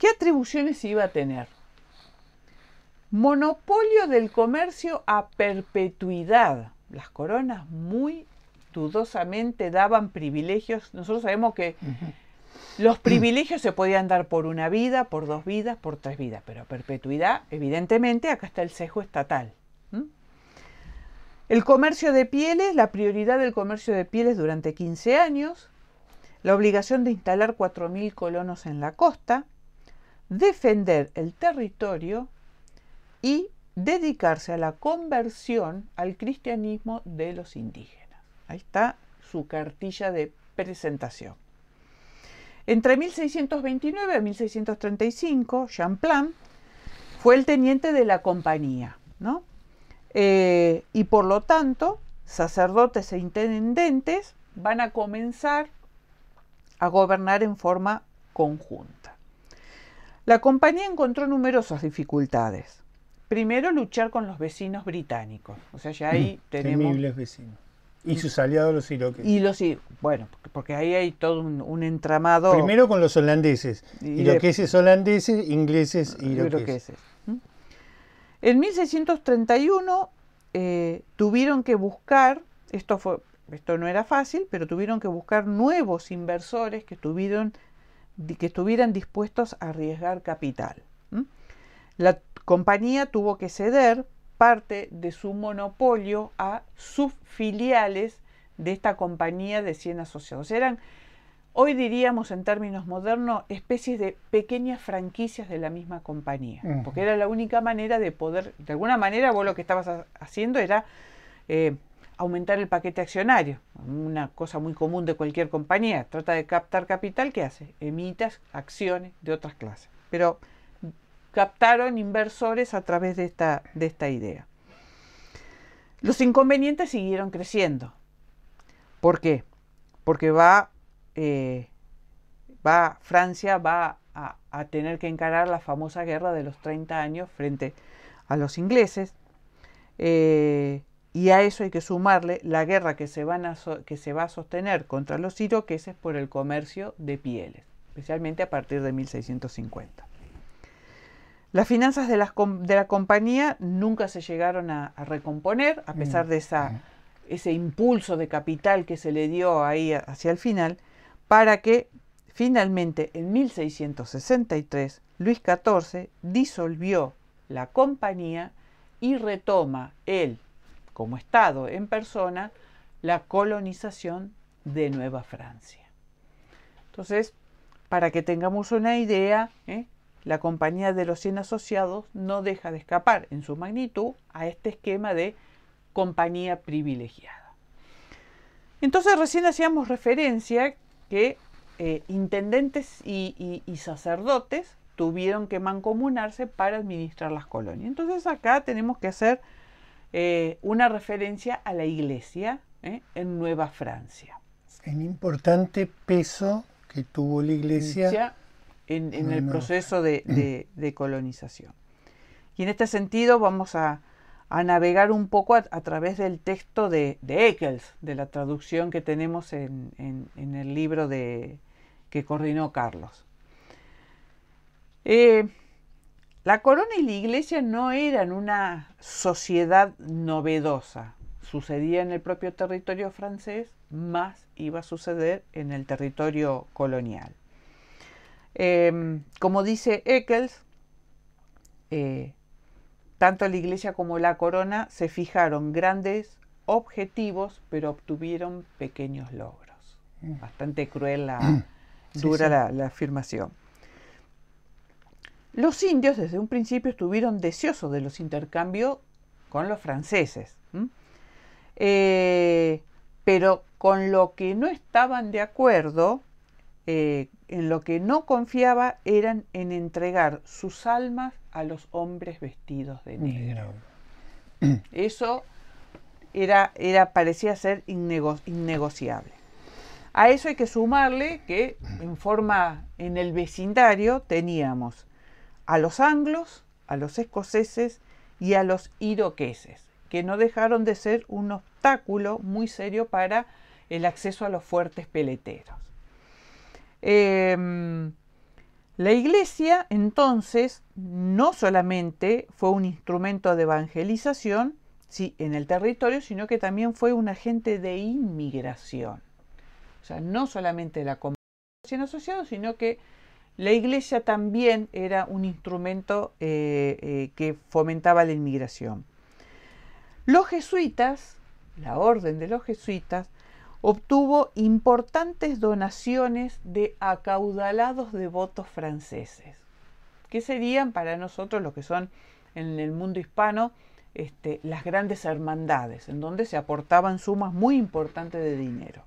¿Qué atribuciones iba a tener? Monopolio del comercio a perpetuidad. Las coronas muy dudosamente daban privilegios. Nosotros sabemos que los privilegios se podían dar por una vida, por dos vidas, por tres vidas, pero a perpetuidad, evidentemente, acá está el sesgo estatal. El comercio de pieles, la prioridad del comercio de pieles durante 15 años, la obligación de instalar 4.000 colonos en la costa, defender el territorio y dedicarse a la conversión al cristianismo de los indígenas. Ahí está su cartilla de presentación. Entre 1629 y 1635, Champlain fue el teniente de la compañía, ¿no? Eh, y por lo tanto, sacerdotes e intendentes van a comenzar a gobernar en forma conjunta. La compañía encontró numerosas dificultades. Primero, luchar con los vecinos británicos. O sea, ya ahí mm, tenemos. Temibles vecinos. Y sus aliados los iroqueses. Y los bueno, porque ahí hay todo un, entramado. Primero con los holandeses. Iroqueses holandeses, ingleses ah, iroqueses. En 1631 eh, tuvieron que buscar, esto fue, esto no era fácil, pero tuvieron que buscar nuevos inversores que tuvieron que estuvieran dispuestos a arriesgar capital. La compañía tuvo que ceder parte de su monopolio a sus filiales de esta compañía de 100 asociados. Eran, hoy diríamos en términos modernos, especies de pequeñas franquicias de la misma compañía, porque era la única manera de poder, de alguna manera vos lo que estabas haciendo era eh, aumentar el paquete accionario, una cosa muy común de cualquier compañía. Trata de captar capital, ¿qué hace? Emitas acciones de otras clases. Pero captaron inversores a través de esta, idea. Los inconvenientes siguieron creciendo. ¿Por qué? Porque va, eh, va Francia va a, tener que encarar la famosa guerra de los 30 años frente a los ingleses. Eh, y a eso hay que sumarle la guerra que se, va a sostener contra los siroqueses por el comercio de pieles, especialmente a partir de 1650. Las finanzas de, la compañía nunca se llegaron a, recomponer, a pesar de mm, mm. ese impulso de capital que se le dio ahí hacia el final, para que finalmente en 1663 Luis XIV disolvió la compañía y retoma el como Estado en persona la colonización de Nueva Francia. Entonces, para que tengamos una idea, ¿eh? la Compañía de los 100 Asociados no deja de escapar en su magnitud a este esquema de compañía privilegiada. Entonces, recién hacíamos referencia que eh, intendentes y, y sacerdotes tuvieron que mancomunarse para administrar las colonias. Entonces, acá tenemos que hacer eh, una referencia a la iglesia eh, en Nueva Francia. Un importante peso que tuvo la iglesia en, el proceso de, colonización. Y en este sentido vamos a, navegar un poco a, través del texto de, Eccles, de la traducción que tenemos en, el libro que coordinó Carlos. Eh, la corona y la iglesia no eran una sociedad novedosa. Sucedía en el propio territorio francés, más iba a suceder en el territorio colonial. Em, como dice Eccles, eh, tanto la iglesia como la corona se fijaron grandes objetivos, pero obtuvieron pequeños logros. Mm. Bastante cruel la, dura la afirmación. Los indios desde un principio estuvieron deseosos de los intercambios con los franceses, eh, pero con lo que no estaban de acuerdo, eh, en lo que no confiaba, eran en entregar sus almas a los hombres vestidos de negro. Eso era, era, parecía ser innegociable. A eso hay que sumarle que en forma en el vecindario teníamos a los anglos, a los escoceses y a los iroqueses, que no dejaron de ser un obstáculo muy serio para el acceso a los fuertes peleteros. Em, la iglesia entonces no solamente fue un instrumento de evangelización sí, en el territorio, sino que también fue un agente de inmigración. O sea, no solamente la conversión asociada, sino que la iglesia también era un instrumento eh, eh, que fomentaba la inmigración. Los jesuitas, la orden de los jesuitas, obtuvo importantes donaciones de acaudalados devotos franceses, que serían para nosotros los que son en el mundo hispano este, las grandes hermandades, en donde se aportaban sumas muy importantes de dinero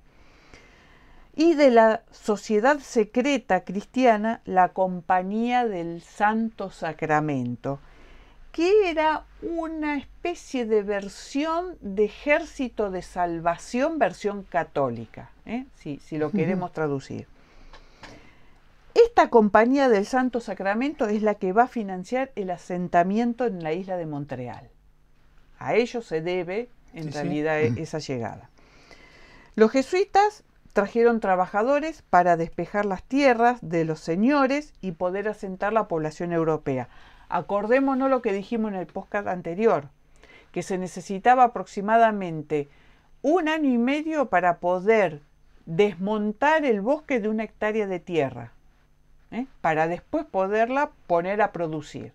y de la sociedad secreta cristiana, la Compañía del Santo Sacramento, que era una especie de versión de ejército de salvación, versión católica, ¿eh? si, lo queremos traducir. Esta Compañía del Santo Sacramento es la que va a financiar el asentamiento en la isla de Montreal. A ello se debe, en realidad, mm. e-, esa llegada. Los jesuitas trajeron trabajadores para despejar las tierras de los señores y poder asentar la población europea. Acordémonos lo que dijimos en el podcast anterior, que se necesitaba aproximadamente un año y medio para poder desmontar el bosque de una hectárea de tierra, ¿eh? para después poderla poner a producir.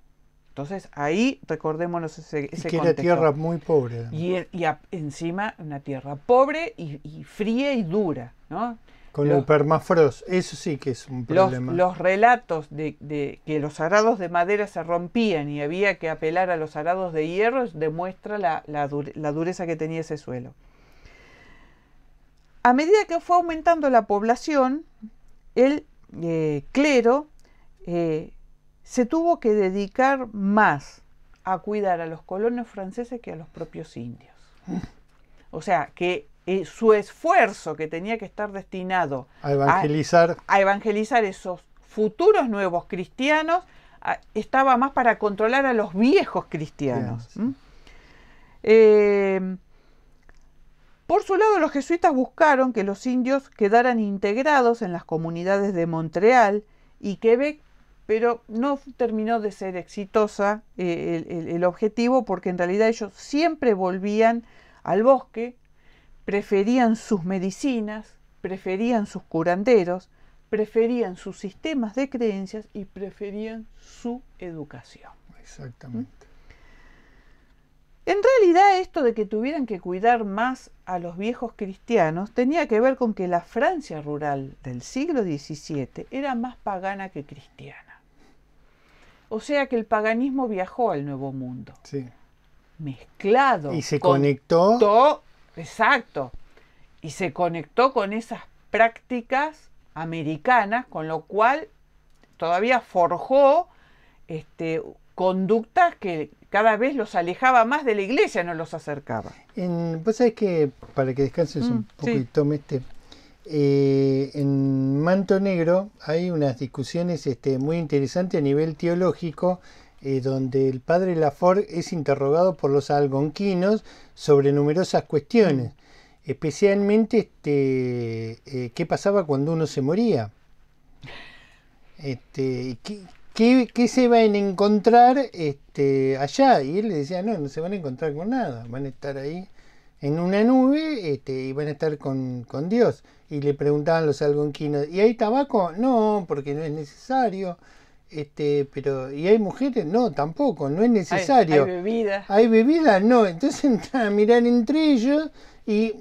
Entonces ahí recordémonos ese, y tierra muy pobre. Y, eh, encima una tierra pobre y, fría y dura, Con el permafrost, eso sí que es un problema. Los, relatos de, que los arados de madera se rompían y había que apelar a los arados de hierro demuestra la, dureza que tenía ese suelo. A medida que fue aumentando la población, el eh, clero eh, se tuvo que dedicar más a cuidar a los colonos franceses que a los propios indios. O sea, que eh, su esfuerzo que tenía que estar destinado a evangelizar, a, evangelizar esos futuros nuevos cristianos estaba más para controlar a los viejos cristianos. Eh, por su lado, los jesuitas buscaron que los indios quedaran integrados en las comunidades de Montreal y Quebec pero no terminó de ser exitosa eh, el, objetivo porque en realidad ellos siempre volvían al bosque, preferían sus medicinas, preferían sus curanderos, preferían sus sistemas de creencias y preferían su educación. Exactamente. En realidad esto de que tuvieran que cuidar más a los viejos cristianos tenía que ver con que la Francia rural del siglo XVII era más pagana que cristiana. O sea que el paganismo viajó al Nuevo Mundo. Sí. Mezclado. Y se conectó. exacto. Y se conectó con esas prácticas americanas, con lo cual todavía forjó este, conductas que cada vez los alejaba más de la iglesia, no los acercaba. Vos sabés que, para que descanses mm, un poco y tome este, eh, en Manto Negro hay unas discusiones este, muy interesantes a nivel teológico, eh, donde el padre Lafort es interrogado por los algonquinos sobre numerosas cuestiones, especialmente este, eh, qué pasaba cuando uno se moría. Este, ¿qué, se van a encontrar este, allá? Y él le decía, no, no se van a encontrar con nada, van a estar ahí en una nube este, y a estar con, Dios. Y le preguntaban los algonquinos, ¿y hay tabaco? No, porque no es necesario. Este, pero ¿y hay mujeres? No, tampoco, no es necesario. Hay, hay bebida. no. Entonces entran a mirar entre ellos y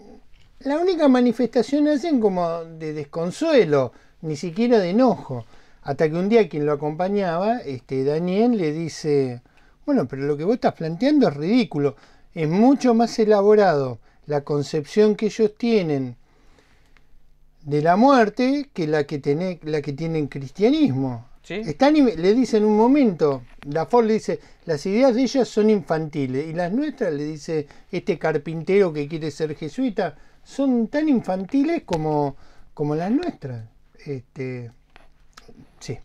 la única manifestación hacen como de desconsuelo, ni siquiera de enojo. Hasta que un día quien lo acompañaba, este, Daniel, le dice, bueno, pero lo que vos estás planteando es ridículo es mucho más elaborado la concepción que ellos tienen de la muerte que la que, tiene, la que cristianismo. le dicen un momento, la Ford le dice, las ideas de ellas son infantiles y las nuestras, le dice este carpintero que quiere ser jesuita, son tan infantiles como, como las nuestras. Este, sí.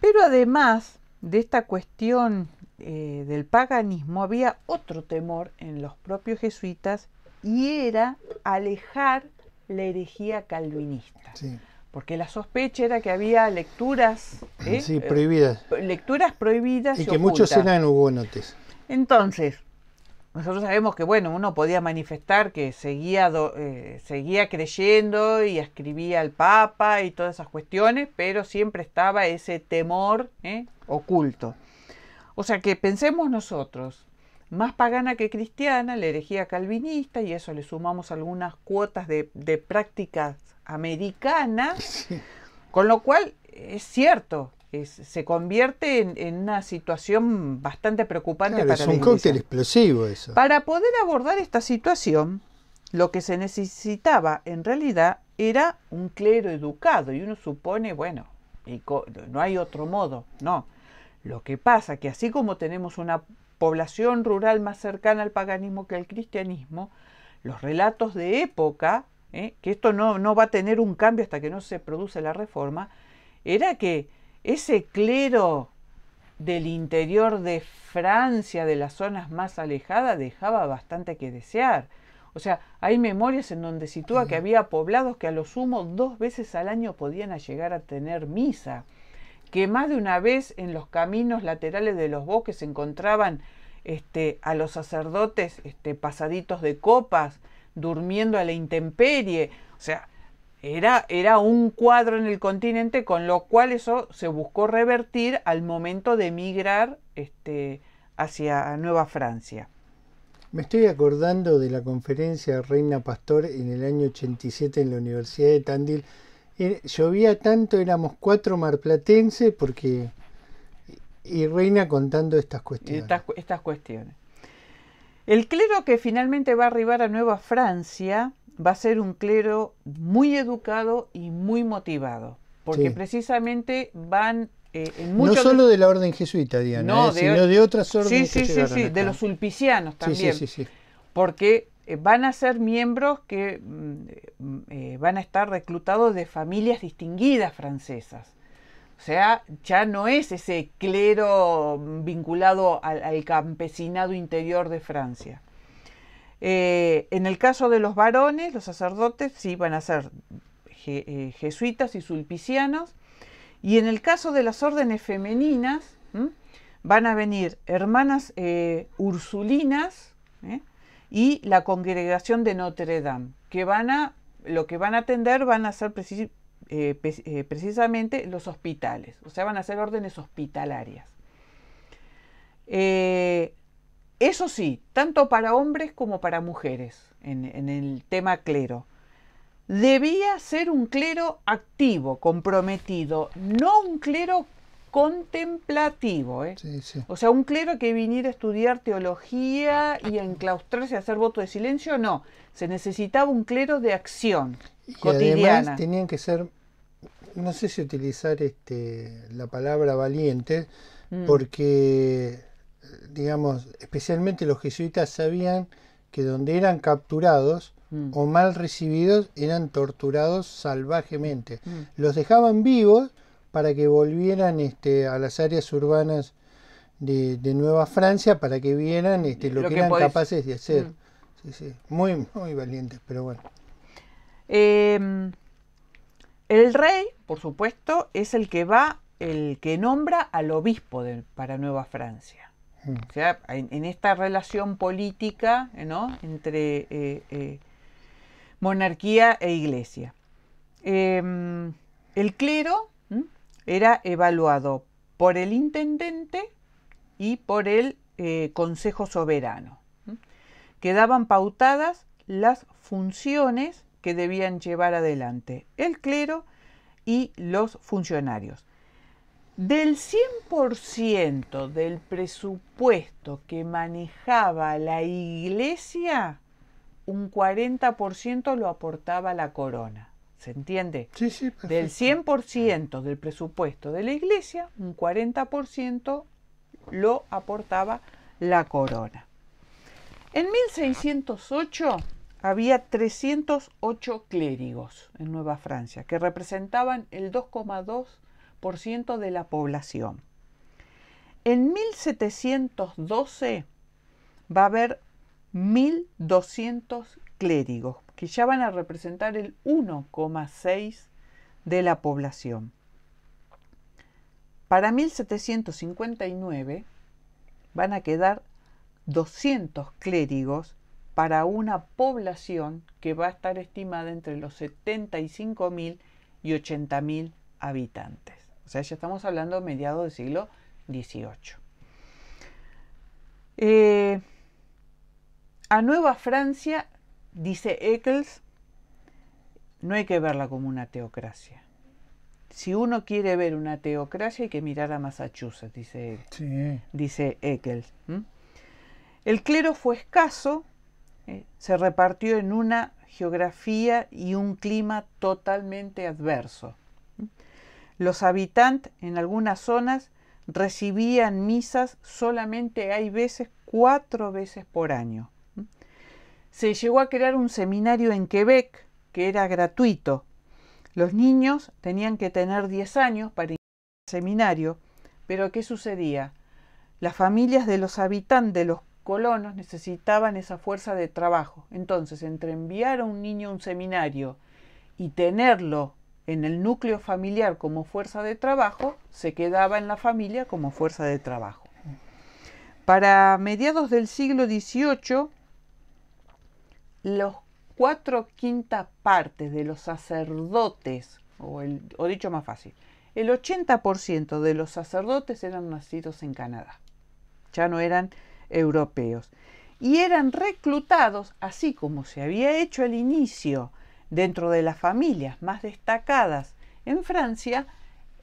Pero además de esta cuestión eh, del paganismo había otro temor en los propios jesuitas y era alejar la herejía calvinista. Porque la sospecha era que había lecturas ¿eh? prohibidas. Eh, lecturas prohibidas. Y, que muchos eran hugonotes. Entonces, nosotros sabemos que bueno, uno podía manifestar que seguía, seguía creyendo y escribía al Papa y todas esas cuestiones, pero siempre estaba ese temor oculto. O sea que pensemos nosotros, más pagana que cristiana, la herejía calvinista, y eso le sumamos algunas cuotas de, prácticas americanas, con lo cual es cierto, se convierte en, una situación bastante preocupante para es un cóctel explosivo eso. Para poder abordar esta situación, lo que se necesitaba en realidad era un clero educado y uno supone, bueno, no hay otro modo, no. Lo que pasa que así como tenemos una población rural más cercana al paganismo que al cristianismo, los relatos de época, ¿eh? que esto no, no va a tener un cambio hasta que no se produce la reforma, era que ese clero del interior de Francia, de las zonas más alejadas, dejaba bastante que desear. O sea, hay memorias en donde sitúa que había poblados que a lo sumo dos veces al año podían llegar a tener misa que más de una vez en los caminos laterales de los bosques se encontraban este, a los sacerdotes este, pasaditos de copas, durmiendo a la intemperie. O sea, era, era un cuadro en el continente, con lo cual eso se buscó revertir al momento de emigrar este, hacia Nueva Francia. Me estoy acordando de la conferencia Reina Pastor en el año 87 en la Universidad de Tandil, llovía tanto, éramos cuatro marplatenses, porque. Y Reina contando estas cuestiones. Estas, cuestiones. El clero que finalmente va a arribar a Nueva Francia va a ser un clero muy educado y muy motivado, porque precisamente van eh, no solo de la orden jesuita, Diana, no, eh, sino de otras órdenes. Sí, sí, sí, sí de los sulpicianos también. Sí, porque eh, van a ser miembros que mm, eh, mm, eh, van a estar reclutados de familias distinguidas francesas. O sea, ya no es ese clero vinculado al, campesinado interior de Francia. en el caso de los varones, los sacerdotes sí van a ser jesuitas y sulpicianos. Y en el caso de las órdenes femeninas, van a venir hermanas ursulinas, ¿Eh? y la congregación de Notre Dame, que van a, lo que van a atender van a ser eh, eh, precisamente los hospitales, o sea, van a ser órdenes hospitalarias. Eh, eso sí, tanto para hombres como para mujeres en, en el tema clero debía ser un clero activo, comprometido, no un clero contemplativo. ¿eh? O sea, un clero que viniera a estudiar teología y a enclaustrarse a hacer voto de silencio, no. Se necesitaba un clero de acción cotidiana. Además tenían que ser, no sé si utilizar este, la palabra valiente, mm. porque, digamos, especialmente los jesuitas sabían que donde eran capturados, mm. o mal recibidos eran torturados salvajemente. Mm. Los dejaban vivos, para que volvieran este, a las áreas urbanas de, Nueva Francia, para que vieran este, lo, que, eran capaces de hacer. Mm. Muy, muy valientes, pero bueno. Em, el rey, por supuesto, es el que va, el que nombra al obispo para Nueva Francia. Mm. O sea, en, esta relación política entre eh, eh, monarquía e iglesia. Em, el clero era evaluado por el intendente y por el eh, Consejo Soberano. ¿Mm? Quedaban pautadas las funciones que debían llevar adelante el clero y los funcionarios. Del 100% del presupuesto que manejaba la iglesia, un 40% lo aportaba la corona. ¿se entiende? del 100% del presupuesto de la iglesia, un 40% lo aportaba la corona. En 1608 había 308 clérigos en Nueva Francia, que representaban el 2,2% de la población. En 1712 va a haber 1.200 clérigos que ya van a representar el 1,6 de la población. Para 1759 van a quedar 200 clérigos para una población que va a estar estimada entre los 75.000 y 80.000 habitantes. O sea, ya estamos hablando de mediados del siglo XVIII. Eh, a Nueva Francia Dice Eccles, no hay que verla como una teocracia. Si uno quiere ver una teocracia hay que mirar a Massachusetts, dice, dice Eccles. El clero fue escaso, eh, se repartió en una geografía y un clima totalmente adverso. Los habitantes en algunas zonas recibían misas solamente hay veces cuatro veces por año se llegó a crear un seminario en Quebec que era gratuito. Los niños tenían que tener 10 años para ir al seminario, pero ¿qué sucedía? Las familias de los habitantes, de los colonos, necesitaban esa fuerza de trabajo. Entonces, entre enviar a un niño a un seminario y tenerlo en el núcleo familiar como fuerza de trabajo, se quedaba en la familia como fuerza de trabajo. Para mediados del siglo XVIII, los cuatro quintas partes de los sacerdotes, o, el, o dicho más fácil, el 80% de los sacerdotes eran nacidos en Canadá, ya no eran europeos, y eran reclutados, así como se había hecho al inicio dentro de las familias más destacadas en Francia,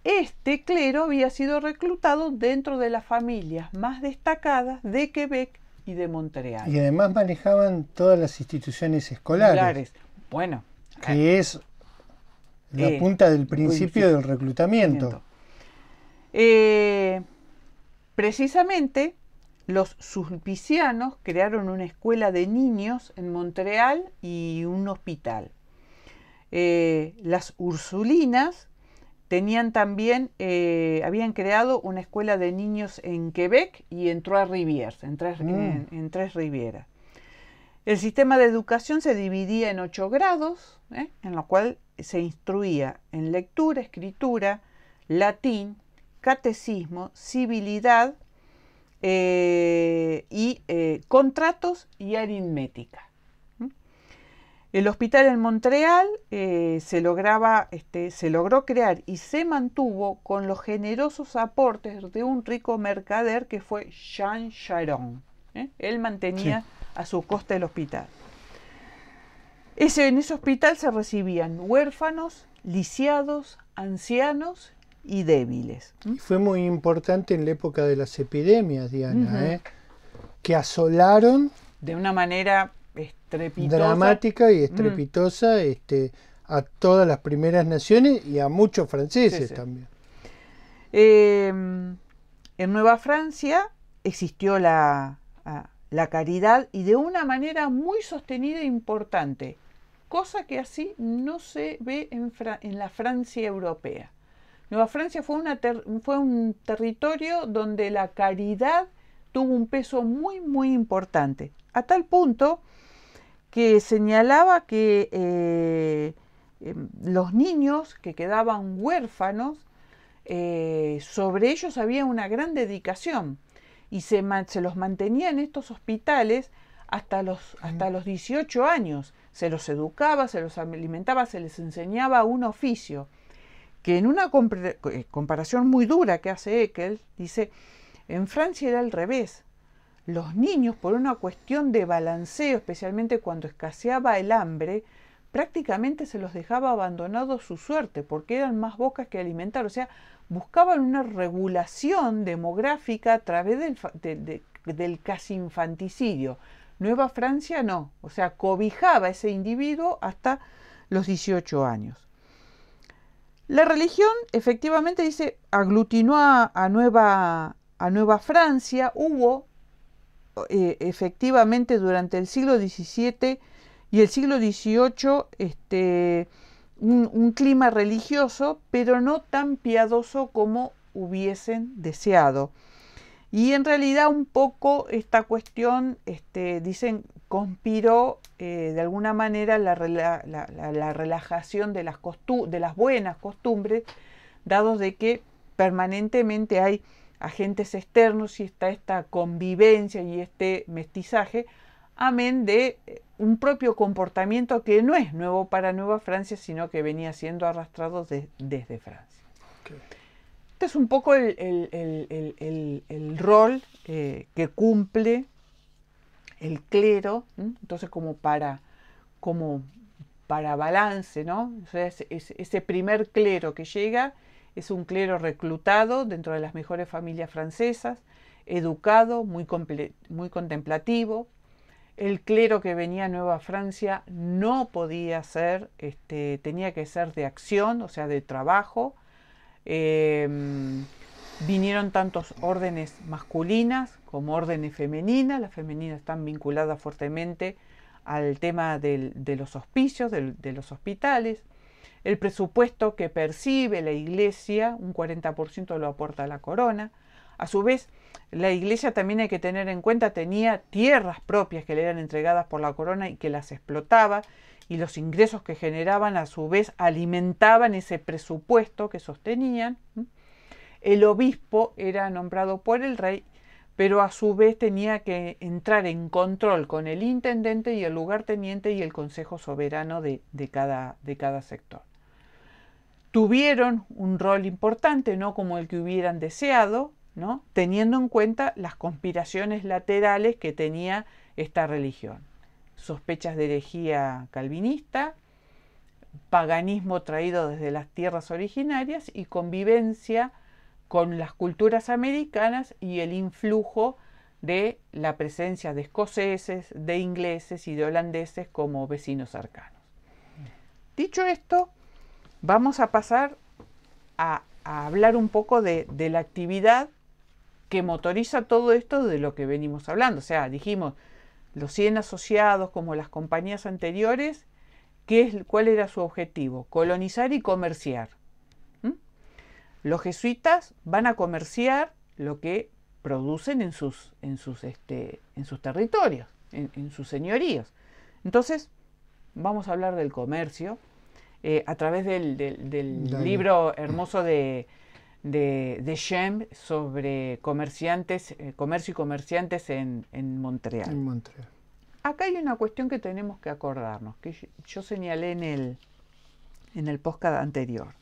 este clero había sido reclutado dentro de las familias más destacadas de Quebec y de Montreal. Y además manejaban todas las instituciones escolares. Bueno. Que es la eh, punta del principio del reclutamiento. Eh, precisamente los sulpicianos crearon una escuela de niños en Montreal y un hospital. Eh, las ursulinas Tenían también, eh, habían creado una escuela de niños en Quebec y en a en Tres, mm. en, tres Rivieras. El sistema de educación se dividía en ocho grados, ¿eh? en lo cual se instruía en lectura, escritura, latín, catecismo, civilidad eh, y contratos y aritmética. El hospital en Montreal eh, se, lograba, este, se logró crear y se mantuvo con los generosos aportes de un rico mercader que fue Jean Charon. ¿eh? Él mantenía a su costa el hospital. en ese hospital se recibían huérfanos, lisiados, ancianos y débiles. Fue muy importante en la época de las epidemias, Diana, ¿eh? que asolaron de una manera estrepitosa. Dramática y mm. estrepitosa este, a todas las primeras naciones y a muchos franceses también. Em, en Nueva Francia existió la, caridad y de una manera muy sostenida e importante, cosa que así no se ve en, la Francia europea. Nueva Francia fue, una fue un territorio donde la caridad tuvo un peso muy, muy importante, a tal punto que señalaba que eh, em, los niños que quedaban huérfanos, eh, sobre ellos había una gran dedicación y se, se los mantenía en estos hospitales hasta los, hasta los 18 años. Se los educaba, se los alimentaba, se les enseñaba un oficio. Que en una eh, comparación muy dura que hace Eckel, dice, en Francia era al revés los niños, por una cuestión de balanceo, especialmente cuando escaseaba el hambre, prácticamente se los dejaba abandonados su suerte, porque eran más bocas que alimentar. O sea, buscaban una regulación demográfica a través del, casi infanticidio. Nueva Francia no, o sea, cobijaba a ese individuo hasta los 18 años. La religión efectivamente dice aglutinó nueva, a Nueva Francia, hubo eh, efectivamente durante el siglo XVII y el siglo XVIII este, un, clima religioso, pero no tan piadoso como hubiesen deseado. Y en realidad un poco esta cuestión, este, dicen, conspiró eh, de alguna manera la, relajación de las, de las buenas costumbres, dados de que permanentemente hay agentes externos y está esta convivencia y este mestizaje, amén de eh, un propio comportamiento que no es nuevo para Nueva Francia, sino que venía siendo arrastrado desde Francia. Este es un poco el, rol eh, que cumple el clero, entonces como para, como para balance, ¿no? ese primer clero que llega es un clero reclutado dentro de las mejores familias francesas, educado, muy, contemplativo. El clero que venía a Nueva Francia no podía ser, este, tenía que ser de acción, o sea, de trabajo. Em, vinieron tantos órdenes masculinas como órdenes femeninas. Las femeninas están vinculadas fuertemente al tema de los hospicios, de los hospitales. El presupuesto que percibe la iglesia, un 40% lo aporta la corona. A su vez, la iglesia también hay que tener en cuenta, tenía tierras propias que le eran entregadas por la corona y que las explotaba y los ingresos que generaban a su vez alimentaban ese presupuesto que sostenían. El obispo era nombrado por el rey pero a su vez tenía que entrar en control con el intendente y el lugarteniente y el consejo soberano de, de, cada, sector. Tuvieron un rol importante, no como el que hubieran deseado, teniendo en cuenta las conspiraciones laterales que tenía esta religión. Sospechas de herejía calvinista, paganismo traído desde las tierras originarias y convivencia con las culturas americanas y el influjo de la presencia de escoceses, de ingleses y de holandeses como vecinos cercanos. Dicho esto, vamos a pasar a, hablar un poco de, la actividad que motoriza todo esto de lo que venimos hablando. O sea, dijimos los 100 asociados como las compañías anteriores, ¿cuál era su objetivo? Colonizar y comerciar los jesuitas van a comerciar lo que producen en sus, en sus, este, en sus territorios, en, sus señoríos. Entonces, vamos a hablar del comercio eh, a través del, del, libro hermoso de, de, Shem sobre comerciantes, eh, comercio y comerciantes en, en, Montreal. Acá hay una cuestión que tenemos que acordarnos, que yo, señalé en el, en el podcast anterior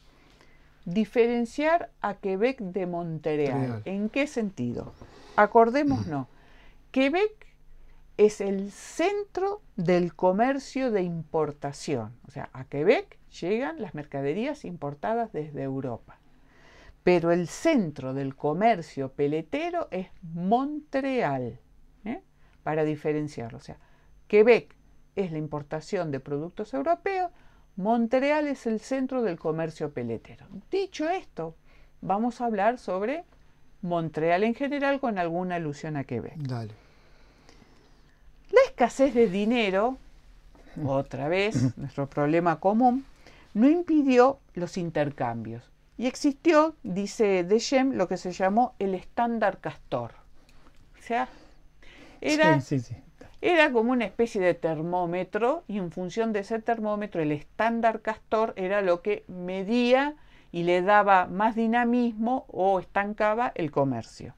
diferenciar a Quebec de Montreal. ¿En qué sentido? Acordémonos, Quebec es el centro del comercio de importación. O sea, a Quebec llegan las mercaderías importadas desde Europa. Pero el centro del comercio peletero es Montreal, ¿eh? para diferenciarlo. O sea, Quebec es la importación de productos europeos Montreal es el centro del comercio peletero. Dicho esto, vamos a hablar sobre Montreal en general con alguna alusión a Quebec. Dale. La escasez de dinero, otra vez nuestro problema común, no impidió los intercambios. Y existió, dice deschamps lo que se llamó el estándar castor. O sea, era sí, sí, sí. Era como una especie de termómetro y en función de ese termómetro el estándar castor era lo que medía y le daba más dinamismo o estancaba el comercio.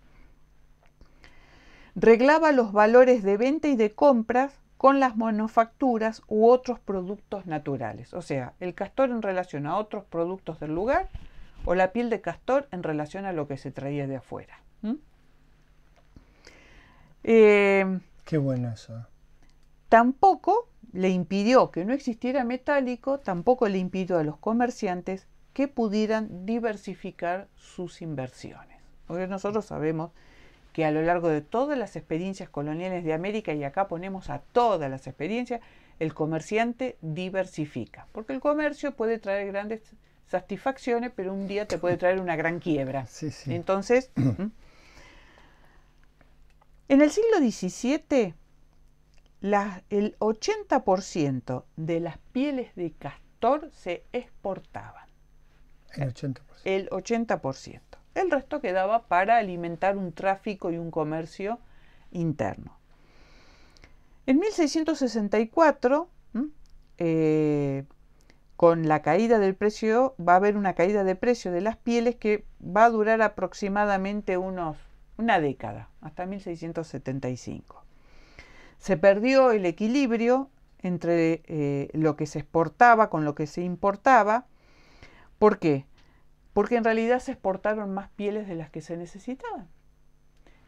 Reglaba los valores de venta y de compras con las manufacturas u otros productos naturales. O sea, el castor en relación a otros productos del lugar o la piel de castor en relación a lo que se traía de afuera. Qué bueno eso. Tampoco le impidió que no existiera metálico, tampoco le impidió a los comerciantes que pudieran diversificar sus inversiones. Porque nosotros sabemos que a lo largo de todas las experiencias coloniales de América, y acá ponemos a todas las experiencias, el comerciante diversifica. Porque el comercio puede traer grandes satisfacciones, pero un día te puede traer una gran quiebra. Entonces, En el siglo XVII, el 80% de las pieles de castor se exportaban. El 80%. El 80%. El resto quedaba para alimentar un tráfico y un comercio interno. En 1664, eh, con la caída del precio, va a haber una caída de precio de las pieles que va a durar aproximadamente unos una década, hasta 1675. Se perdió el equilibrio entre eh, lo que se exportaba con lo que se importaba. ¿Por qué? Porque en realidad se exportaron más pieles de las que se necesitaban.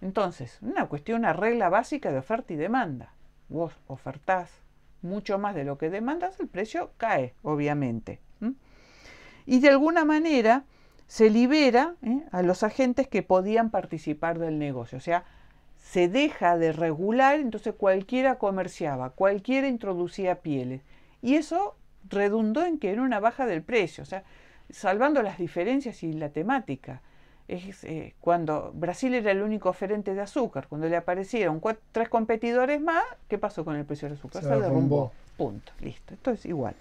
Entonces, una cuestión, una regla básica de oferta y demanda. Vos ofertás mucho más de lo que demandas, el precio cae, obviamente. Y de alguna manera, se libera ¿eh? a los agentes que podían participar del negocio. O sea, se deja de regular, entonces cualquiera comerciaba, cualquiera introducía pieles. Y eso redundó en que era una baja del precio, o sea, salvando las diferencias y la temática. Es, eh, cuando Brasil era el único oferente de azúcar, cuando le aparecieron tres competidores más, ¿qué pasó con el precio del azúcar? Se, derrumbó. Punto, listo. Esto es igual.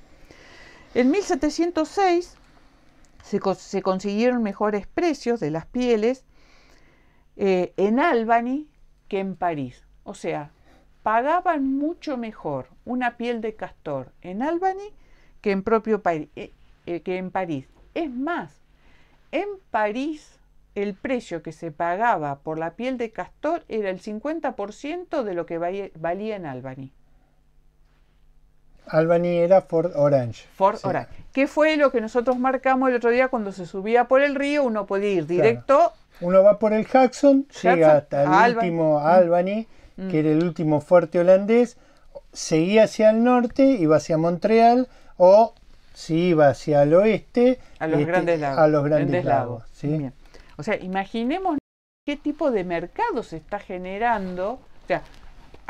En 1706 se, consiguieron mejores precios de las pieles eh, en Albany que en París. O sea, pagaban mucho mejor una piel de castor en Albany que en propio eh, eh, que en París. Es más, en París el precio que se pagaba por la piel de castor era el 50% de lo que valía en Albany. Albany era Fort Orange. Fort Orange. ¿Qué fue lo que nosotros marcamos el otro día cuando se subía por el río? Uno podía ir directo. Uno va por el Jackson, llega hasta el último mm. Albany, mm. que era el último fuerte holandés, seguía hacia el norte, iba hacia Montreal, o si iba hacia el oeste, a los este, grandes lagos. A los grandes, O sea, imaginemos qué tipo de mercado se está generando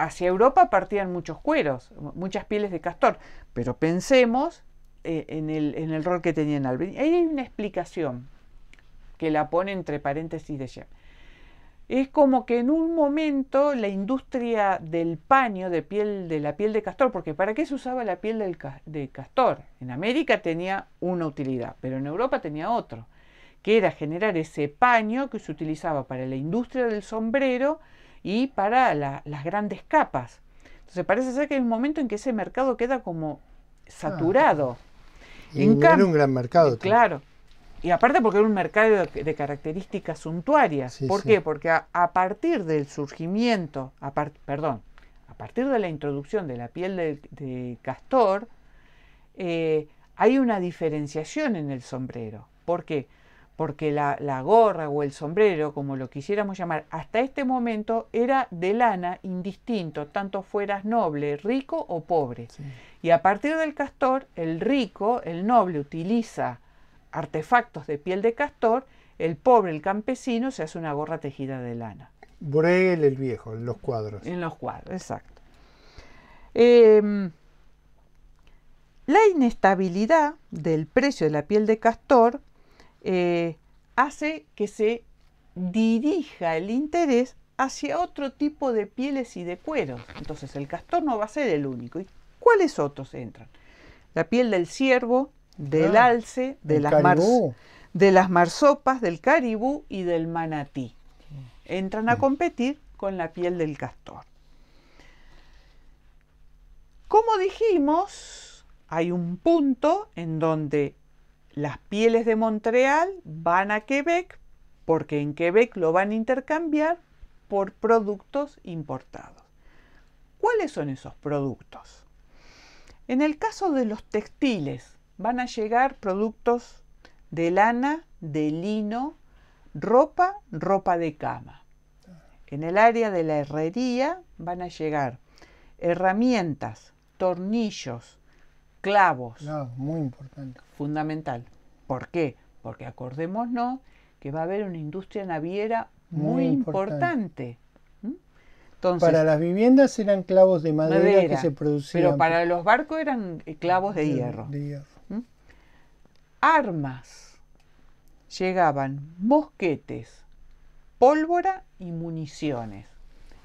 hacia Europa partían muchos cueros, muchas pieles de castor, pero pensemos eh, en, el, en, rol que tenían Ahí hay una explicación que la pone entre paréntesis de Shep. Es como que en un momento la industria del paño de piel de la piel de castor, porque ¿para qué se usaba la piel de castor? En América tenía una utilidad, pero en Europa tenía otro, que era generar ese paño que se utilizaba para la industria del sombrero y para las grandes capas. Entonces parece ser que hay un momento en que ese mercado queda como saturado. Ah. era un gran mercado. Eh, claro. Y aparte porque era un mercado de características suntuarias. ¿Por qué? Porque a, partir del surgimiento, perdón, a partir de la introducción de la piel de, castor, eh, hay una diferenciación en el sombrero. ¿Por qué? porque la, gorra o el sombrero, como lo quisiéramos llamar, hasta este momento era de lana indistinto, tanto fueras noble, rico o pobre. Y a partir del castor, el rico, el noble, utiliza artefactos de piel de castor, el pobre, el campesino, se hace una gorra tejida de lana. Bruegel el viejo, en los cuadros. En los cuadros, exacto. Em, la inestabilidad del precio de la piel de castor eh, hace que se dirija el interés hacia otro tipo de pieles y de cueros. Entonces el castor no va a ser el único. ¿Y cuáles otros entran? La piel del ciervo, del ah, alce, de las, de las marsopas, del caribú y del manatí. Entran a mm. competir con la piel del castor. Como dijimos, hay un punto en donde las pieles de Montreal van a Quebec porque en Quebec lo van a intercambiar por productos importados. ¿Cuáles son esos productos? En el caso de los textiles, van a llegar productos de lana, de lino, ropa, ropa de cama. En el área de la herrería van a llegar herramientas, tornillos, clavos. muy importante. Fundamental. ¿Por qué? Porque acordémonos que va a haber una industria naviera muy, importante. ¿Mm? para las viviendas eran clavos de madera, que se producían. Pero para los barcos eran eh, clavos de, hierro. ¿Mm? Armas. Llegaban mosquetes, pólvora y municiones.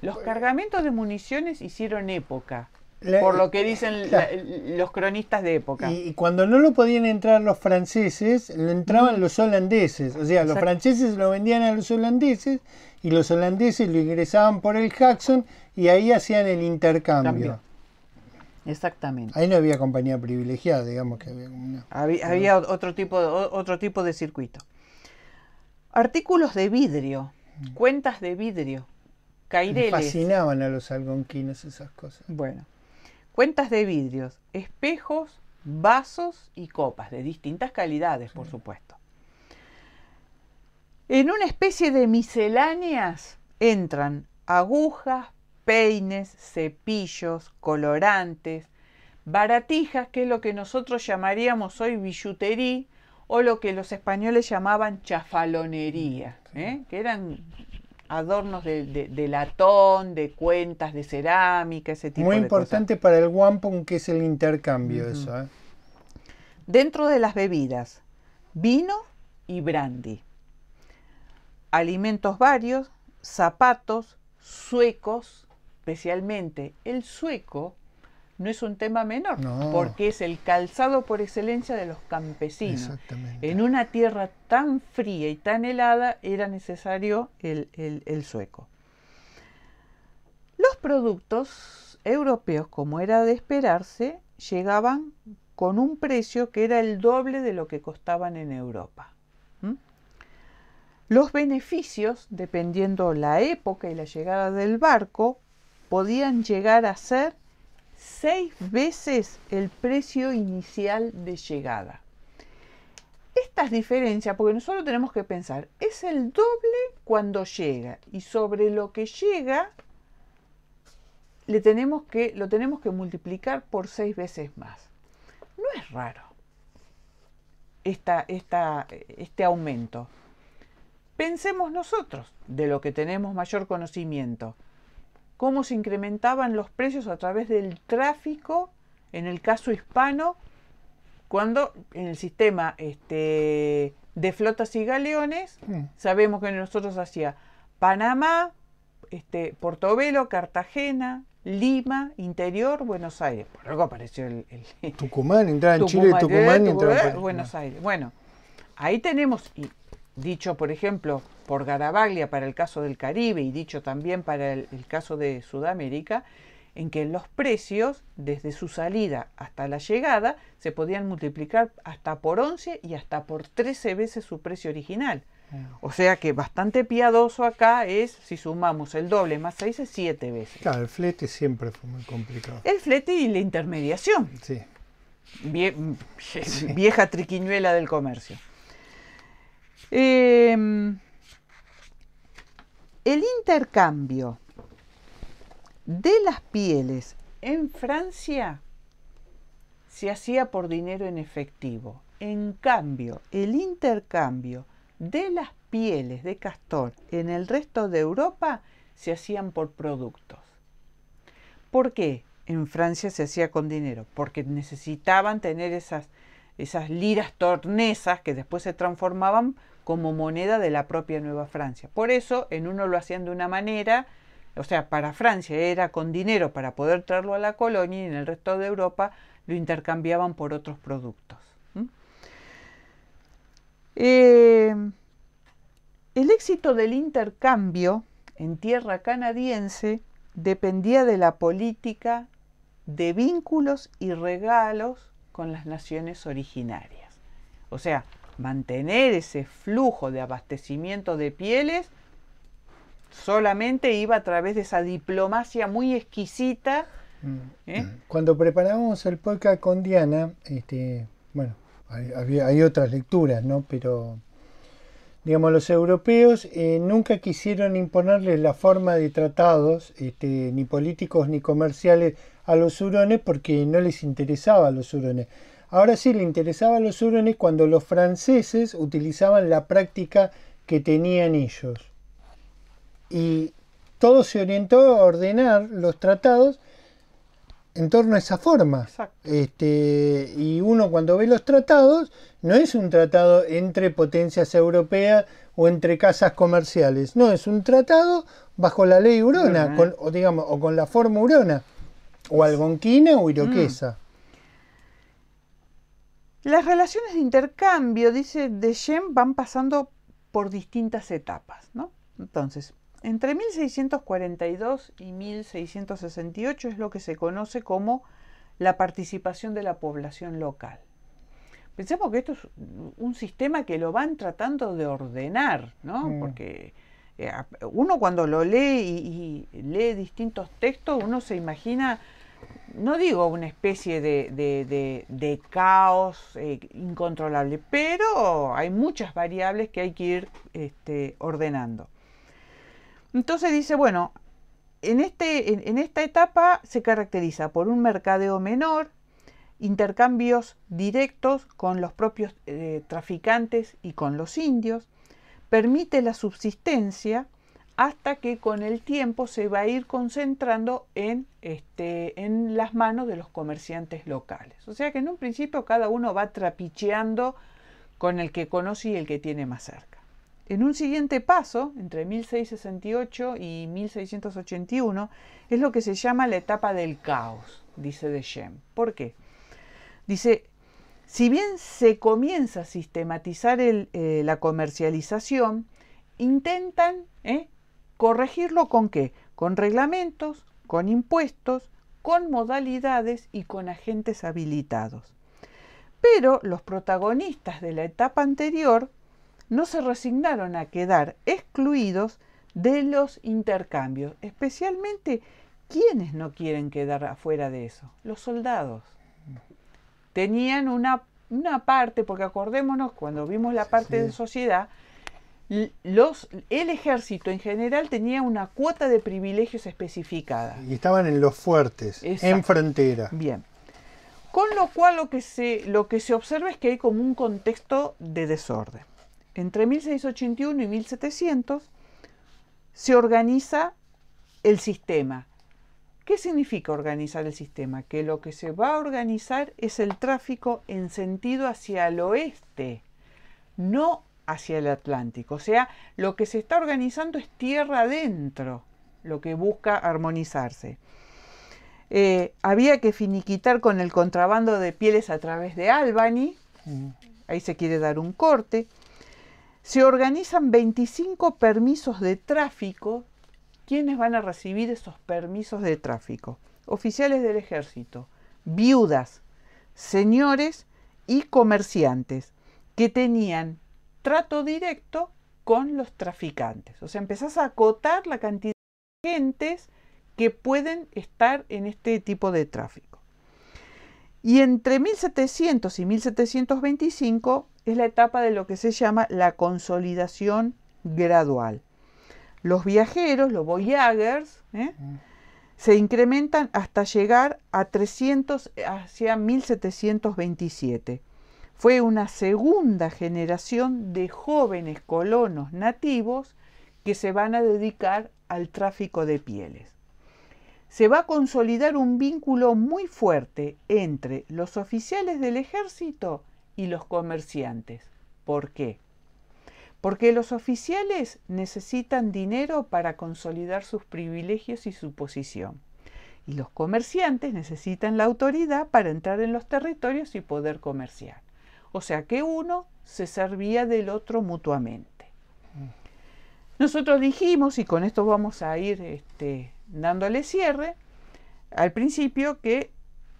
Los cargamentos de municiones hicieron época por lo que dicen los cronistas de época. Y, cuando no lo podían entrar los franceses, lo entraban los holandeses. O sea, los franceses lo vendían a los holandeses y los holandeses lo ingresaban por el Jackson y ahí hacían el intercambio. Exactamente. Ahí no había compañía privilegiada, digamos que había había, otro tipo de, otro tipo de circuito. Artículos de vidrio, mm. cuentas de vidrio, caireles. fascinaban a los algonquinos esas cosas. Bueno. Cuentas de vidrios, espejos, vasos y copas de distintas calidades, por supuesto. En una especie de misceláneas entran agujas, peines, cepillos, colorantes, baratijas, que es lo que nosotros llamaríamos hoy billutería, o lo que los españoles llamaban chafalonería, mm, ¿eh? que eran adornos de, latón, de cuentas, de cerámica, ese tipo de cosas. Muy importante para el wampum que es el intercambio eso. ¿eh? Dentro de las bebidas, vino y brandy. Alimentos varios, zapatos, suecos, especialmente el sueco no es un tema menor, porque es el calzado por excelencia de los campesinos. En una tierra tan fría y tan helada era necesario el, sueco. Los productos europeos, como era de esperarse, llegaban con un precio que era el doble de lo que costaban en Europa. Los beneficios, dependiendo la época y la llegada del barco, podían llegar a ser seis veces el precio inicial de llegada. Estas diferencias, porque nosotros tenemos que pensar, es el doble cuando llega y sobre lo que llega le tenemos lo tenemos que multiplicar por seis veces más. No es raro este aumento. Pensemos nosotros, de lo que tenemos mayor conocimiento, cómo se incrementaban los precios a través del tráfico, en el caso hispano, cuando en el sistema este, de flotas y galeones, sabemos que nosotros hacía Panamá, este, Portobelo, Cartagena, Lima, Interior, Buenos Aires. Por algo apareció el... Tucumán, entraba en Chile, Tucumán, Tucumán, eh, Buenos Aires. Bueno, ahí tenemos, dicho por ejemplo por Garabaglia para el caso del Caribe y dicho también para el, caso de Sudamérica, en que los precios desde su salida hasta la llegada se podían multiplicar hasta por 11 y hasta por 13 veces su precio original. O sea que bastante piadoso acá es, si sumamos el doble más seis es 7 veces. Claro, el flete siempre fue muy complicado. El flete y la intermediación. sí. Mm, vieja triquiñuela del comercio. Em, el intercambio de las pieles en Francia se hacía por dinero en efectivo. En cambio, el intercambio de las pieles de castor en el resto de Europa se hacían por productos. ¿Por qué en Francia se hacía con dinero? Porque necesitaban tener esas, esas liras tornesas que después se transformaban como moneda de la propia Nueva Francia. Por eso, en uno lo hacían de una manera, o sea, para Francia era con dinero para poder traerlo a la colonia y en el resto de Europa lo intercambiaban por otros productos. Eh, el éxito del intercambio en tierra canadiense dependía de la política de vínculos y regalos con las naciones originarias. O sea, mantener ese flujo de abastecimiento de pieles solamente iba a través de esa diplomacia muy exquisita. Mm. ¿eh? Mm. Cuando preparábamos el podcast con Diana, este, bueno, hay, otras lecturas, ¿no? Pero, digamos, los europeos eh, nunca quisieron imponerles la forma de tratados, este, ni políticos ni comerciales, a los hurones porque no les interesaba a los hurones. Ahora sí le interesaban los hurones cuando los franceses utilizaban la práctica que tenían ellos. Y todo se orientó a ordenar los tratados en torno a esa forma. Este, y uno cuando ve los tratados, no es un tratado entre potencias europeas o entre casas comerciales, no, es un tratado bajo la ley hurona, o digamos, o con la forma hurona, o algonquina o iroquesa. Las relaciones de intercambio, dice Deschamps, van pasando por distintas etapas. ¿no? Entonces, entre 1642 y 1668 es lo que se conoce como la participación de la población local. Pensemos que esto es un sistema que lo van tratando de ordenar, ¿no? Mm. Porque eh, uno cuando lo lee y, lee distintos textos, uno se imagina no digo una especie de, caos eh, incontrolable, pero hay muchas variables que hay que ir este, ordenando. Entonces dice, bueno, este, en, esta etapa se caracteriza por un mercadeo menor, intercambios directos con los propios eh, traficantes y con los indios, permite la subsistencia, hasta que con el tiempo se va a ir concentrando en, este, en las manos de los comerciantes locales. O sea que en un principio cada uno va trapicheando con el que conoce y el que tiene más cerca. En un siguiente paso, entre 1668 y 1681, es lo que se llama la etapa del caos, dice Deschamps. ¿Por qué? Dice, si bien se comienza a sistematizar eh, la comercialización, intentan ¿eh? ¿Corregirlo con qué? Con reglamentos, con impuestos, con modalidades y con agentes habilitados. Pero los protagonistas de la etapa anterior no se resignaron a quedar excluidos de los intercambios, especialmente quienes no quieren quedar afuera de eso, los soldados. Tenían una, parte, porque acordémonos, cuando vimos la parte de sociedad, los, el ejército en general tenía una cuota de privilegios especificada. Y estaban en los fuertes, en frontera. Bien. Con lo cual lo que, se, lo que se observa es que hay como un contexto de desorden. Entre 1681 y 1700 se organiza el sistema. ¿Qué significa organizar el sistema? Que lo que se va a organizar es el tráfico en sentido hacia el oeste, no hacia el Atlántico. O sea, lo que se está organizando es tierra adentro, lo que busca armonizarse. Eh, había que finiquitar con el contrabando de pieles a través de Albany, mm, ahí se quiere dar un corte. Se organizan 25 permisos de tráfico. ¿Quiénes van a recibir esos permisos de tráfico? Oficiales del ejército, viudas, señores y comerciantes que tenían trato directo con los traficantes. O sea, empezás a acotar la cantidad de gentes que pueden estar en este tipo de tráfico. Y entre 1700 y 1725 es la etapa de lo que se llama la consolidación gradual. Los viajeros, los voyagers, ¿eh? mm. se incrementan hasta llegar a 300 hacia 1727. Fue una segunda generación de jóvenes colonos nativos que se van a dedicar al tráfico de pieles. Se va a consolidar un vínculo muy fuerte entre los oficiales del ejército y los comerciantes. ¿Por qué? Porque los oficiales necesitan dinero para consolidar sus privilegios y su posición. Y los comerciantes necesitan la autoridad para entrar en los territorios y poder comerciar. O sea que uno se servía del otro mutuamente. Nosotros dijimos, y con esto vamos a ir este, dándole cierre, al principio que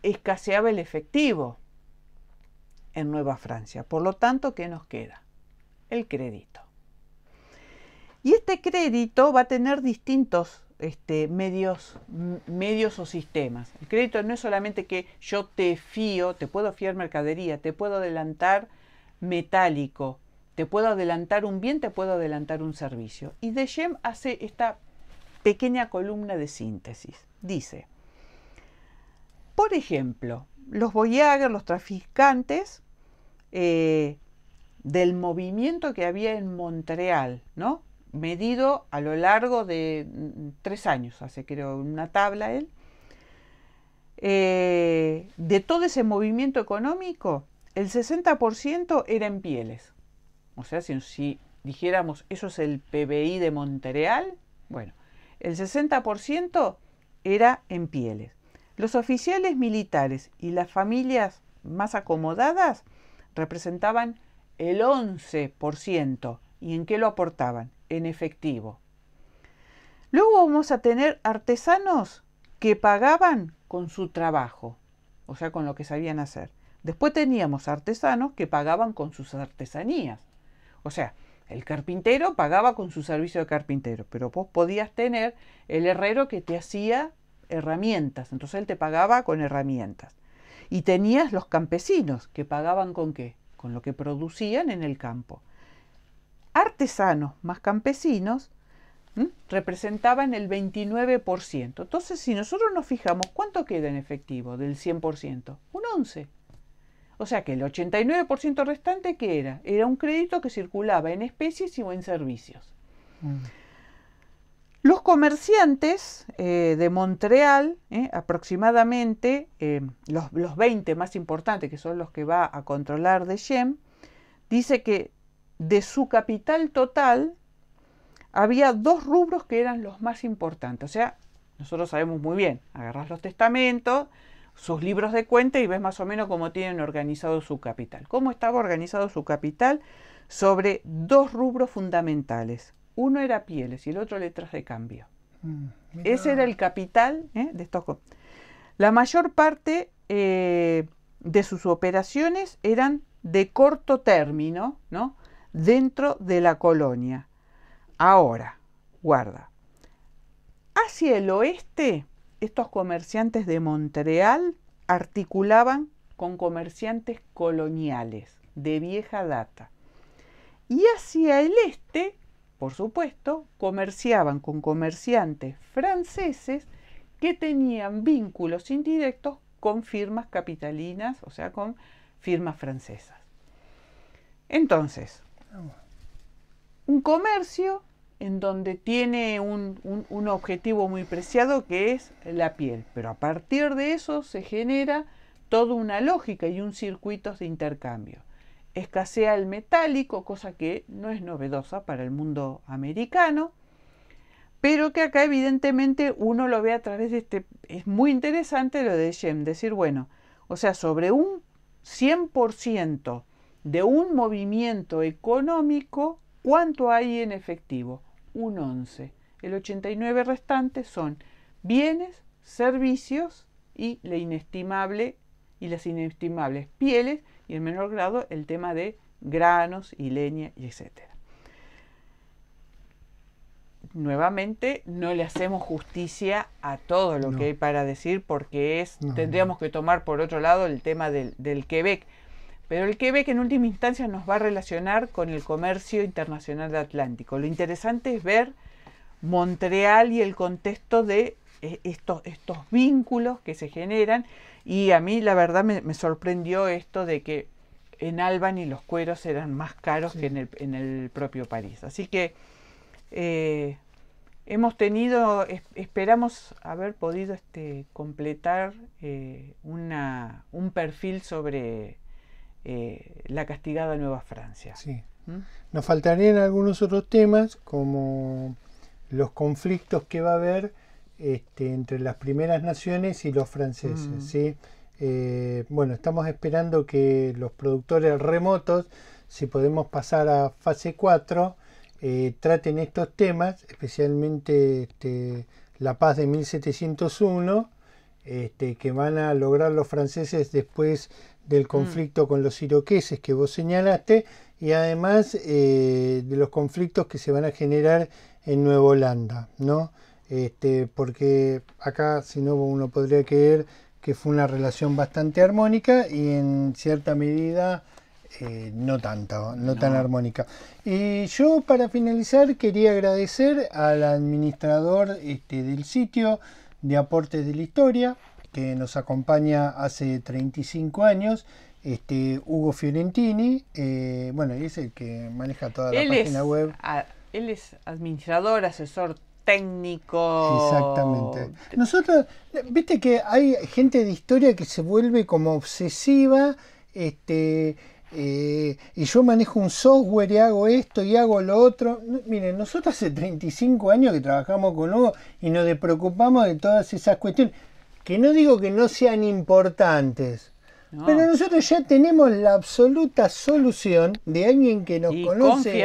escaseaba el efectivo en Nueva Francia. Por lo tanto, ¿qué nos queda? El crédito. Y este crédito va a tener distintos este, medios, medios o sistemas. El crédito no es solamente que yo te fío, te puedo fiar mercadería, te puedo adelantar metálico, te puedo adelantar un bien, te puedo adelantar un servicio. Y Dejem hace esta pequeña columna de síntesis. Dice, por ejemplo, los boyagers, los traficantes eh, del movimiento que había en Montreal, ¿no? medido a lo largo de mm, tres años, hace creo una tabla él, eh, de todo ese movimiento económico, el 60% era en pieles. O sea, si, dijéramos, eso es el PBI de Montreal, bueno, el 60% era en pieles. Los oficiales militares y las familias más acomodadas representaban el 11%. ¿Y en qué lo aportaban? en efectivo. Luego vamos a tener artesanos que pagaban con su trabajo, o sea, con lo que sabían hacer. Después teníamos artesanos que pagaban con sus artesanías. O sea, el carpintero pagaba con su servicio de carpintero, pero vos podías tener el herrero que te hacía herramientas, entonces él te pagaba con herramientas. Y tenías los campesinos que pagaban con qué? Con lo que producían en el campo artesanos más campesinos representaban el 29%. Entonces, si nosotros nos fijamos, ¿cuánto queda en efectivo del 100%? Un 11%. O sea que el 89% restante, ¿qué era? Era un crédito que circulaba en especies y o en servicios. Mm. Los comerciantes eh, de Montreal, ¿eh? aproximadamente eh, los, 20 más importantes, que son los que va a controlar Gem, dice que de su capital total, había dos rubros que eran los más importantes. O sea, nosotros sabemos muy bien, agarras los testamentos, sus libros de cuenta y ves más o menos cómo tienen organizado su capital. ¿Cómo estaba organizado su capital? Sobre dos rubros fundamentales. Uno era pieles y el otro letras de cambio. Mm, Ese era el capital ¿eh? de estos. La mayor parte eh, de sus operaciones eran de corto término, ¿no? dentro de la colonia. Ahora, guarda. Hacia el oeste, estos comerciantes de Montreal articulaban con comerciantes coloniales de vieja data. Y hacia el este, por supuesto, comerciaban con comerciantes franceses que tenían vínculos indirectos con firmas capitalinas, o sea, con firmas francesas. Entonces, un comercio en donde tiene un, objetivo muy preciado que es la piel, pero a partir de eso se genera toda una lógica y un circuito de intercambio. Escasea el metálico, cosa que no es novedosa para el mundo americano, pero que acá evidentemente uno lo ve a través de este, es muy interesante lo de Shem, decir, bueno, o sea, sobre un 100% de un movimiento económico, ¿cuánto hay en efectivo? Un 11. El 89 restante son bienes, servicios y la inestimable y las inestimables pieles y en menor grado el tema de granos y leña y etcétera. Nuevamente no le hacemos justicia a todo lo que hay para decir porque es tendríamos que tomar por otro lado el tema del Quebec, pero el Quebec en última instancia nos va a relacionar con el comercio internacional atlántico. Lo interesante es ver Montreal y el contexto de eh, estos, estos vínculos que se generan. Y a mí la verdad me, sorprendió esto de que en Albany los cueros eran más caros que en el, propio París. Así que eh, hemos tenido, esperamos haber podido este, completar eh, un perfil sobre eh, la castigada Nueva Francia. Sí. ¿Mm? Nos faltarían algunos otros temas, como los conflictos que va a haber este, entre las primeras naciones y los franceses. Mm. ¿sí? Eh, bueno, estamos esperando que los productores remotos, si podemos pasar a fase 4, eh, traten estos temas, especialmente este, la paz de 1701, este, que van a lograr los franceses después del mm. conflicto con los iroqueses que vos señalaste y además eh, de los conflictos que se van a generar en Nueva Holanda, ¿no? Este, porque acá, si no, uno podría creer que fue una relación bastante armónica y en cierta medida eh, no tanto, tan armónica. Y yo para finalizar quería agradecer al administrador este, del sitio de Aportes de la Historia, que nos acompaña hace 35 años, este, Hugo Fiorentini, eh, bueno bueno, es el que maneja toda la página web. él es administrador, asesor técnico. Exactamente. Nosotros, viste que hay gente de historia que se vuelve como obsesiva, este, eh, y yo manejo un software y hago esto y hago lo otro. Miren, nosotros hace 35 años que trabajamos con Hugo y nos preocupamos de todas esas cuestiones que no digo que no sean importantes, Pero nosotros ya tenemos la absoluta solución de alguien que nos conoce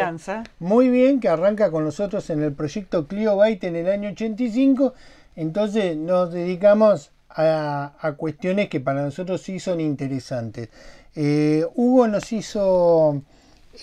muy bien, que arranca con nosotros en el proyecto Clio Byte en el año 85. Entonces nos dedicamos a, cuestiones que para nosotros sí son interesantes. Eh, Hugo nos hizo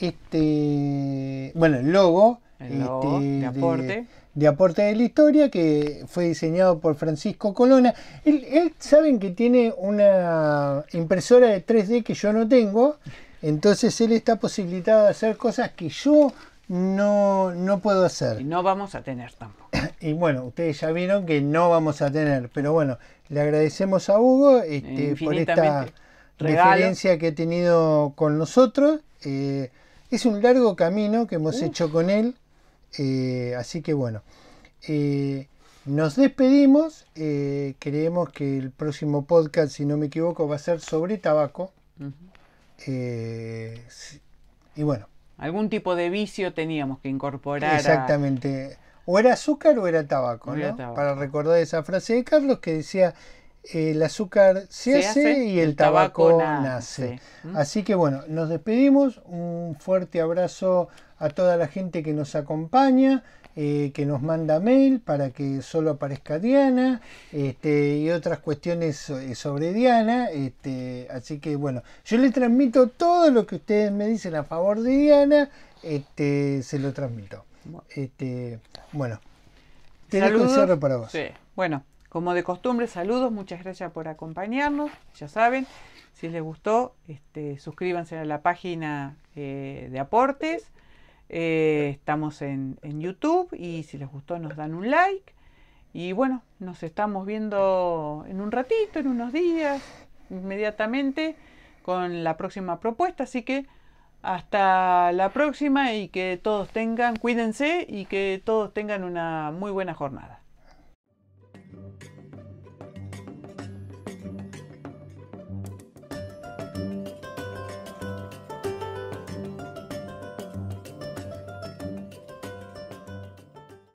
este, bueno, el logo, el este, de aporte de aporte de la historia que fue diseñado por Francisco Colona. Él, saben que tiene una impresora de 3D que yo no tengo, entonces él está posibilitado de hacer cosas que yo no, puedo hacer. Y no vamos a tener tampoco. Y bueno, ustedes ya vieron que no vamos a tener, pero bueno, le agradecemos a Hugo este, por esta referencia que ha tenido con nosotros. Eh, es un largo camino que hemos hecho con él. Eh, así que bueno, eh, nos despedimos. Eh, creemos que el próximo podcast, si no me equivoco, va a ser sobre tabaco. y bueno. Algún tipo de vicio teníamos que incorporar. Exactamente. O era azúcar o Era tabaco. Para recordar esa frase de Carlos que decía el azúcar se, hace, y el, tabaco, nace. Mm. Así que bueno, nos despedimos. Un fuerte abrazo a toda la gente que nos acompaña. Eh, que nos manda mail para que solo aparezca Diana este, y otras cuestiones eh, sobre Diana. Este, así que bueno, yo le transmito todo lo que ustedes me dicen a favor de Diana, este, se lo transmito. bueno, este, te lo para vos. Sí, bueno. Como de costumbre, saludos, muchas gracias por acompañarnos. Ya saben, si les gustó, este, suscríbanse a la página eh, de aportes. Eh, estamos en YouTube y si les gustó nos dan un like. Y bueno, nos estamos viendo en un ratito, en unos días, inmediatamente, con la próxima propuesta. Así que hasta la próxima y que todos tengan, cuídense y que todos tengan una muy buena jornada.